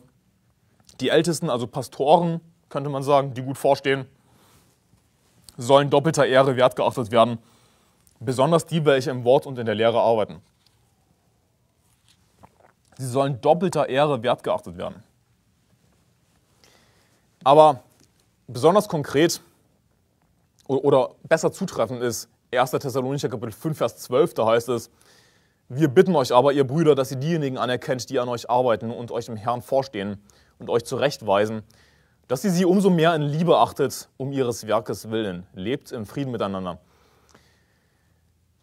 Die Ältesten, also Pastoren, könnte man sagen, die gut vorstehen, sollen doppelter Ehre wert geachtet werden, besonders die, welche im Wort und in der Lehre arbeiten. Sie sollen doppelter Ehre wert geachtet werden. Aber besonders konkret oder besser zutreffend ist 1. Thessalonicher Kapitel 5, Vers 12, da heißt es, wir bitten euch aber, ihr Brüder, dass ihr diejenigen anerkennt, die an euch arbeiten und euch im Herrn vorstehen und euch zurechtweisen, dass ihr sie umso mehr in Liebe achtet, um ihres Werkes willen. Lebt im Frieden miteinander.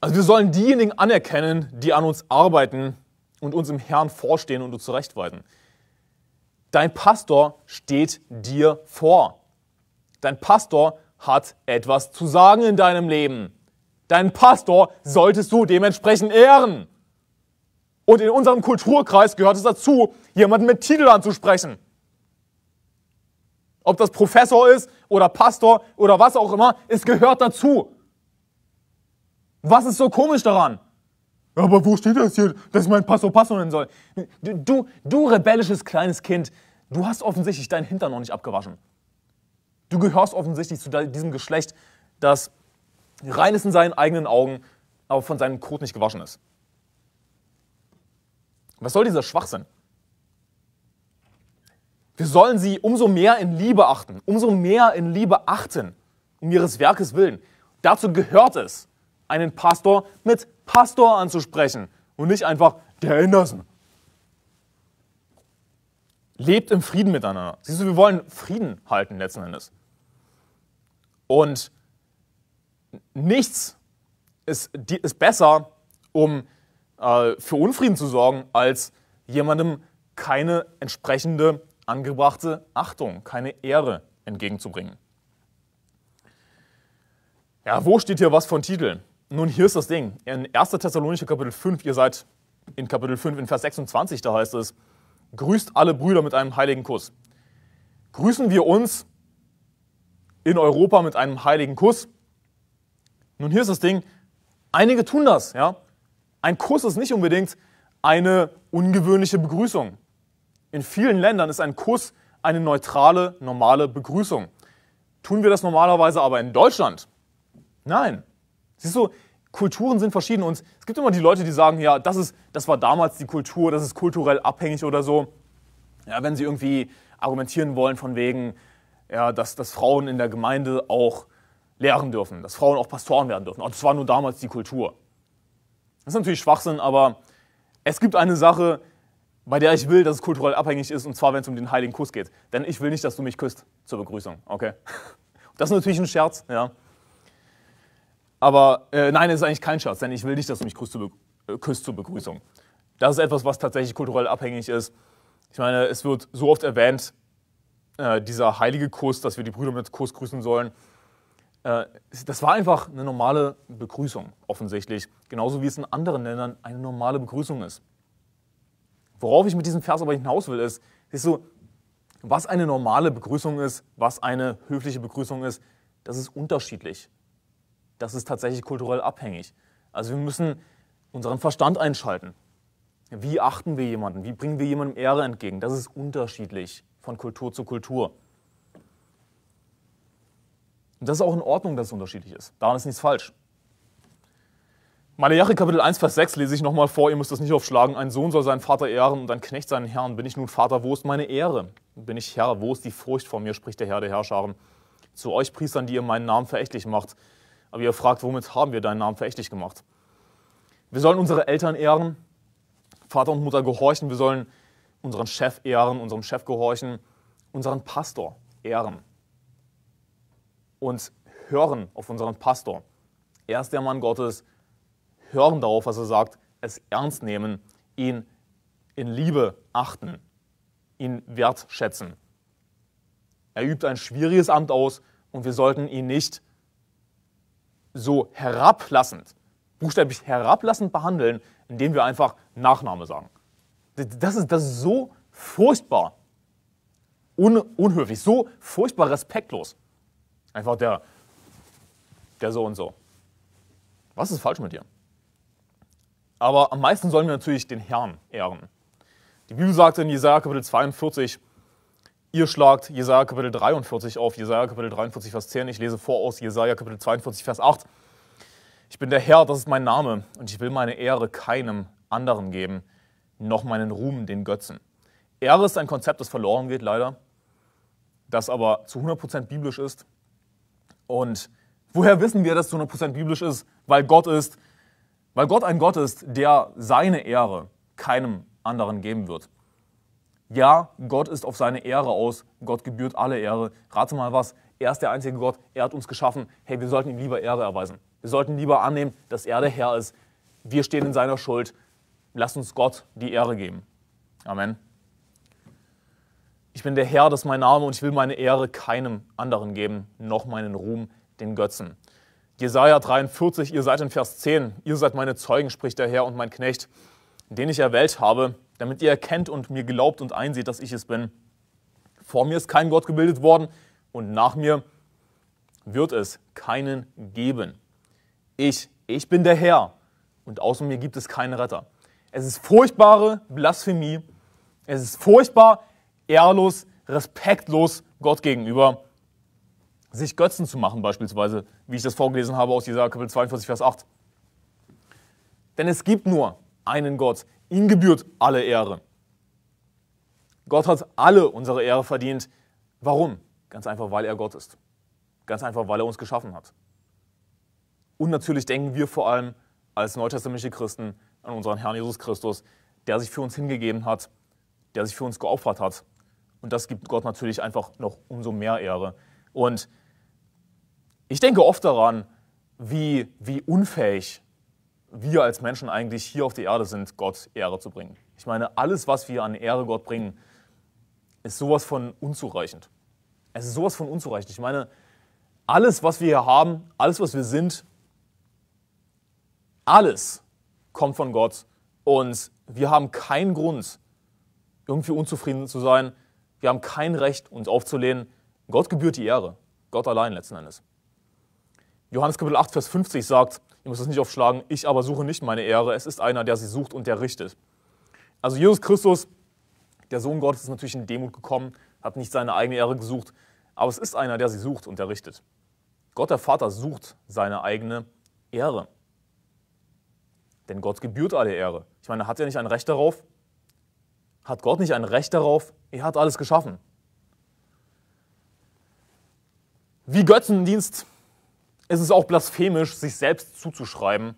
Also wir sollen diejenigen anerkennen, die an uns arbeiten und uns im Herrn vorstehen und uns zurechtweisen. Dein Pastor steht dir vor. Dein Pastor hat etwas zu sagen in deinem Leben. Deinen Pastor solltest du dementsprechend ehren. Und in unserem Kulturkreis gehört es dazu, jemanden mit Titel anzusprechen. Ob das Professor ist oder Pastor oder was auch immer, es gehört dazu. Was ist so komisch daran? Aber wo steht das hier, dass mein Pastor Pastor nennen soll? Du, du rebellisches kleines Kind, Du hast offensichtlich deinen Hintern noch nicht abgewaschen. Du gehörst offensichtlich zu diesem Geschlecht, das rein ist in seinen eigenen Augen, aber von seinem Kot nicht gewaschen ist. Was soll dieser Schwachsinn? Wir sollen sie umso mehr in Liebe achten, umso mehr in Liebe achten, um ihres Werkes willen. Dazu gehört es, einen Pastor mit Pastor anzusprechen und nicht einfach der Anderson lebt im Frieden miteinander. Siehst du, wir wollen Frieden halten letzten Endes. Und nichts ist, ist besser, um äh, für Unfrieden zu sorgen, als jemandem keine entsprechende angebrachte Achtung, keine Ehre entgegenzubringen. Ja, wo steht hier was von Titeln? Nun, hier ist das Ding. In 1. Thessalonicher Kapitel 5, ihr seid in Kapitel 5, in Vers 26, da heißt es, grüßt alle Brüder mit einem heiligen Kuss. Grüßen wir uns in Europa mit einem heiligen Kuss? Nun, hier ist das Ding, einige tun das. Ja? Ein Kuss ist nicht unbedingt eine ungewöhnliche Begrüßung. In vielen Ländern ist ein Kuss eine neutrale, normale Begrüßung. Tun wir das normalerweise aber in Deutschland? Nein. Siehst du, Kulturen sind verschieden und es gibt immer die Leute, die sagen, ja, das, ist, das war damals die Kultur, das ist kulturell abhängig oder so. Ja, wenn sie irgendwie argumentieren wollen von wegen, ja, dass, dass Frauen in der Gemeinde auch lehren dürfen, dass Frauen auch Pastoren werden dürfen. Und das war nur damals die Kultur. Das ist natürlich Schwachsinn, aber es gibt eine Sache, bei der ich will, dass es kulturell abhängig ist, und zwar, wenn es um den heiligen Kuss geht. Denn ich will nicht, dass du mich küsst zur Begrüßung, okay? Das ist natürlich ein Scherz, ja. Aber äh, nein, es ist eigentlich kein Scherz, denn ich will nicht, dass du mich küsst zur, äh, küsst zur Begrüßung. Das ist etwas, was tatsächlich kulturell abhängig ist. Ich meine, es wird so oft erwähnt, äh, dieser heilige Kuss, dass wir die Brüder mit Kuss grüßen sollen. Äh, das war einfach eine normale Begrüßung, offensichtlich. Genauso wie es in anderen Ländern eine normale Begrüßung ist. Worauf ich mit diesem Vers aber hinaus will, ist, siehst du, was eine normale Begrüßung ist, was eine höfliche Begrüßung ist, das ist unterschiedlich das ist tatsächlich kulturell abhängig. Also wir müssen unseren Verstand einschalten. Wie achten wir jemanden? Wie bringen wir jemandem Ehre entgegen? Das ist unterschiedlich von Kultur zu Kultur. Und das ist auch in Ordnung, dass es unterschiedlich ist. Daran ist nichts falsch. Malachi Kapitel 1, Vers 6 lese ich nochmal vor, ihr müsst das nicht aufschlagen. Ein Sohn soll seinen Vater ehren und ein Knecht seinen Herrn. Bin ich nun Vater, wo ist meine Ehre? Bin ich Herr, wo ist die Furcht vor mir, spricht der Herr der Herrscharen. Zu euch Priestern, die ihr meinen Namen verächtlich macht, aber ihr fragt, womit haben wir deinen Namen verächtlich gemacht? Wir sollen unsere Eltern ehren, Vater und Mutter gehorchen, wir sollen unseren Chef ehren, unserem Chef gehorchen, unseren Pastor ehren und hören auf unseren Pastor. Er ist der Mann Gottes, hören darauf, was er sagt, es ernst nehmen, ihn in Liebe achten, ihn wertschätzen. Er übt ein schwieriges Amt aus und wir sollten ihn nicht so herablassend, buchstäblich herablassend behandeln, indem wir einfach Nachname sagen. Das ist, das ist so furchtbar un, unhöflich, so furchtbar respektlos. Einfach der, der so und so. Was ist falsch mit dir? Aber am meisten sollen wir natürlich den Herrn ehren. Die Bibel sagt in Jesaja Kapitel 42, Ihr schlagt Jesaja Kapitel 43 auf, Jesaja Kapitel 43, Vers 10. Ich lese vor aus Jesaja Kapitel 42, Vers 8. Ich bin der Herr, das ist mein Name, und ich will meine Ehre keinem anderen geben, noch meinen Ruhm den Götzen. Ehre ist ein Konzept, das verloren geht, leider, das aber zu 100% biblisch ist. Und woher wissen wir, dass es zu 100% biblisch ist? Weil Gott ist, weil Gott ein Gott ist, der seine Ehre keinem anderen geben wird. Ja, Gott ist auf seine Ehre aus. Gott gebührt alle Ehre. Rate mal was. Er ist der einzige Gott. Er hat uns geschaffen. Hey, wir sollten ihm lieber Ehre erweisen. Wir sollten lieber annehmen, dass er der Herr ist. Wir stehen in seiner Schuld. Lass uns Gott die Ehre geben. Amen. Ich bin der Herr, das ist mein Name, und ich will meine Ehre keinem anderen geben, noch meinen Ruhm den Götzen. Jesaja 43, ihr seid in Vers 10, ihr seid meine Zeugen, spricht der Herr und mein Knecht, den ich erwählt habe, damit ihr erkennt und mir glaubt und einseht, dass ich es bin. Vor mir ist kein Gott gebildet worden und nach mir wird es keinen geben. Ich, ich bin der Herr und außer mir gibt es keinen Retter. Es ist furchtbare Blasphemie. Es ist furchtbar, ehrlos, respektlos Gott gegenüber, sich Götzen zu machen, beispielsweise, wie ich das vorgelesen habe aus Jesaja Kapitel 42, Vers 8. Denn es gibt nur einen Gott. Ihm gebührt alle Ehre. Gott hat alle unsere Ehre verdient. Warum? Ganz einfach, weil er Gott ist. Ganz einfach, weil er uns geschaffen hat. Und natürlich denken wir vor allem als neutestamentliche Christen an unseren Herrn Jesus Christus, der sich für uns hingegeben hat, der sich für uns geopfert hat. Und das gibt Gott natürlich einfach noch umso mehr Ehre. Und ich denke oft daran, wie, wie unfähig wir als Menschen eigentlich hier auf der Erde sind, Gott Ehre zu bringen. Ich meine, alles, was wir an Ehre Gott bringen, ist sowas von unzureichend. Es ist sowas von unzureichend. Ich meine, alles, was wir hier haben, alles, was wir sind, alles kommt von Gott. Und wir haben keinen Grund, irgendwie unzufrieden zu sein. Wir haben kein Recht, uns aufzulehnen. Gott gebührt die Ehre. Gott allein letzten Endes. Johannes Kapitel 8, Vers 50 sagt, Ihr müsst das nicht aufschlagen. Ich aber suche nicht meine Ehre. Es ist einer, der sie sucht und der richtet. Also Jesus Christus, der Sohn Gottes, ist natürlich in Demut gekommen, hat nicht seine eigene Ehre gesucht, aber es ist einer, der sie sucht und der richtet. Gott der Vater sucht seine eigene Ehre. Denn Gott gebührt alle Ehre. Ich meine, hat er nicht ein Recht darauf? Hat Gott nicht ein Recht darauf? Er hat alles geschaffen. Wie Götzendienst es ist auch blasphemisch, sich selbst zuzuschreiben,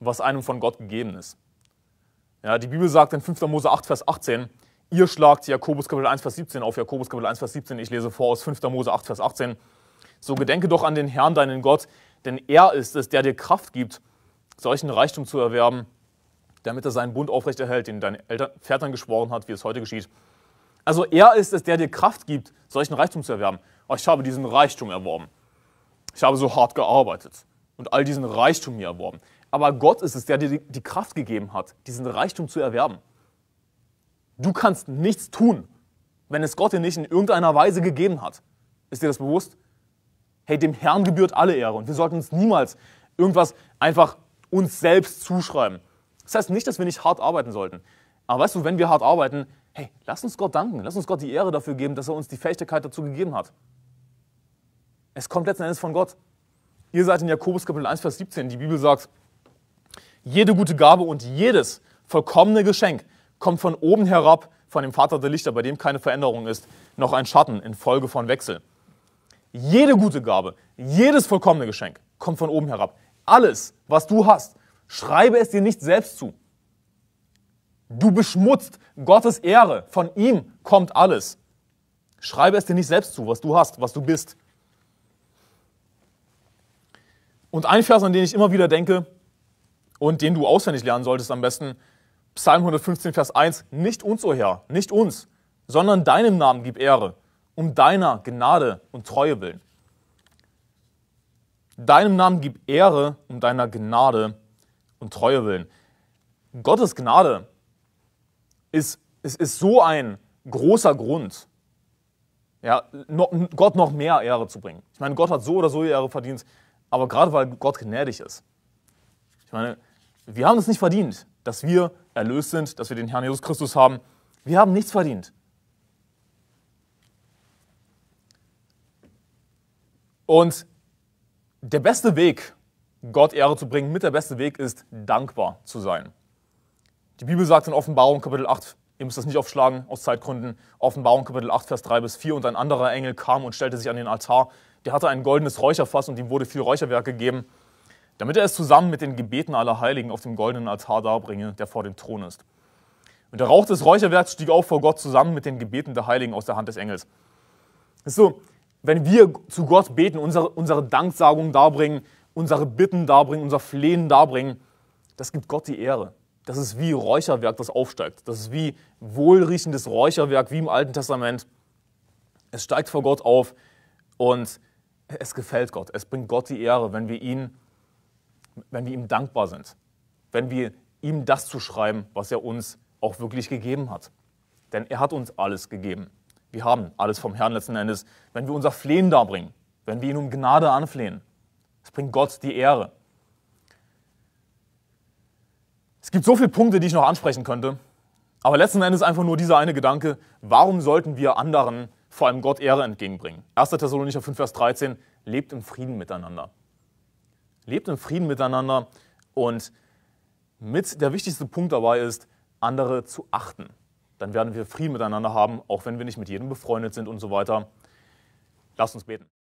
was einem von Gott gegeben ist. Ja, die Bibel sagt in 5. Mose 8, Vers 18, ihr schlagt Jakobus Kapitel 1, Vers 17 auf Jakobus Kapitel 1, Vers 17. Ich lese vor aus 5. Mose 8, Vers 18. So gedenke doch an den Herrn, deinen Gott, denn er ist es, der dir Kraft gibt, solchen Reichtum zu erwerben, damit er seinen Bund aufrechterhält, den deine Eltern, Vätern geschworen hat, wie es heute geschieht. Also er ist es, der dir Kraft gibt, solchen Reichtum zu erwerben. Oh, ich habe diesen Reichtum erworben. Ich habe so hart gearbeitet und all diesen Reichtum mir erworben. Aber Gott ist es, der dir die Kraft gegeben hat, diesen Reichtum zu erwerben. Du kannst nichts tun, wenn es Gott dir nicht in irgendeiner Weise gegeben hat. Ist dir das bewusst? Hey, dem Herrn gebührt alle Ehre und wir sollten uns niemals irgendwas einfach uns selbst zuschreiben. Das heißt nicht, dass wir nicht hart arbeiten sollten. Aber weißt du, wenn wir hart arbeiten, hey, lass uns Gott danken, lass uns Gott die Ehre dafür geben, dass er uns die Fähigkeit dazu gegeben hat. Es kommt letzten Endes von Gott. Ihr seid in Jakobus Kapitel 1, Vers 17. Die Bibel sagt, jede gute Gabe und jedes vollkommene Geschenk kommt von oben herab, von dem Vater der Lichter, bei dem keine Veränderung ist, noch ein Schatten infolge von Wechsel. Jede gute Gabe, jedes vollkommene Geschenk kommt von oben herab. Alles, was du hast, schreibe es dir nicht selbst zu. Du beschmutzt Gottes Ehre. Von ihm kommt alles. Schreibe es dir nicht selbst zu, was du hast, was du bist. Und ein Vers, an den ich immer wieder denke und den du auswendig lernen solltest am besten, Psalm 115, Vers 1, nicht uns, o oh Herr, nicht uns, sondern deinem Namen gib Ehre, um deiner Gnade und Treue willen. Deinem Namen gib Ehre, um deiner Gnade und Treue willen. Gottes Gnade ist, ist, ist so ein großer Grund, ja, Gott noch mehr Ehre zu bringen. Ich meine, Gott hat so oder so Ehre verdient, aber gerade weil Gott gnädig ist. Ich meine, wir haben es nicht verdient, dass wir erlöst sind, dass wir den Herrn Jesus Christus haben. Wir haben nichts verdient. Und der beste Weg, Gott Ehre zu bringen, mit der beste Weg ist, dankbar zu sein. Die Bibel sagt in Offenbarung Kapitel 8, ihr müsst das nicht aufschlagen aus Zeitgründen, Offenbarung Kapitel 8, Vers 3 bis 4, und ein anderer Engel kam und stellte sich an den Altar, der hatte ein goldenes Räucherfass und ihm wurde viel Räucherwerk gegeben, damit er es zusammen mit den Gebeten aller Heiligen auf dem goldenen Altar darbringe, der vor dem Thron ist. Und der Rauch des Räucherwerks stieg auf vor Gott zusammen mit den Gebeten der Heiligen aus der Hand des Engels. ist so, wenn wir zu Gott beten, unsere, unsere Danksagung darbringen, unsere Bitten darbringen, unser Flehen darbringen, das gibt Gott die Ehre. Das ist wie Räucherwerk, das aufsteigt. Das ist wie wohlriechendes Räucherwerk, wie im Alten Testament. Es steigt vor Gott auf und es gefällt Gott, es bringt Gott die Ehre, wenn wir, ihn, wenn wir ihm dankbar sind, wenn wir ihm das zu schreiben, was er uns auch wirklich gegeben hat. Denn er hat uns alles gegeben. Wir haben alles vom Herrn letzten Endes. Wenn wir unser Flehen darbringen, wenn wir ihn um Gnade anflehen, es bringt Gott die Ehre. Es gibt so viele Punkte, die ich noch ansprechen könnte, aber letzten Endes einfach nur dieser eine Gedanke, warum sollten wir anderen vor allem Gott Ehre entgegenbringen. 1. Thessalonicher 5, Vers 13, lebt im Frieden miteinander. Lebt im Frieden miteinander und mit der wichtigste Punkt dabei ist, andere zu achten. Dann werden wir Frieden miteinander haben, auch wenn wir nicht mit jedem befreundet sind und so weiter. Lasst uns beten.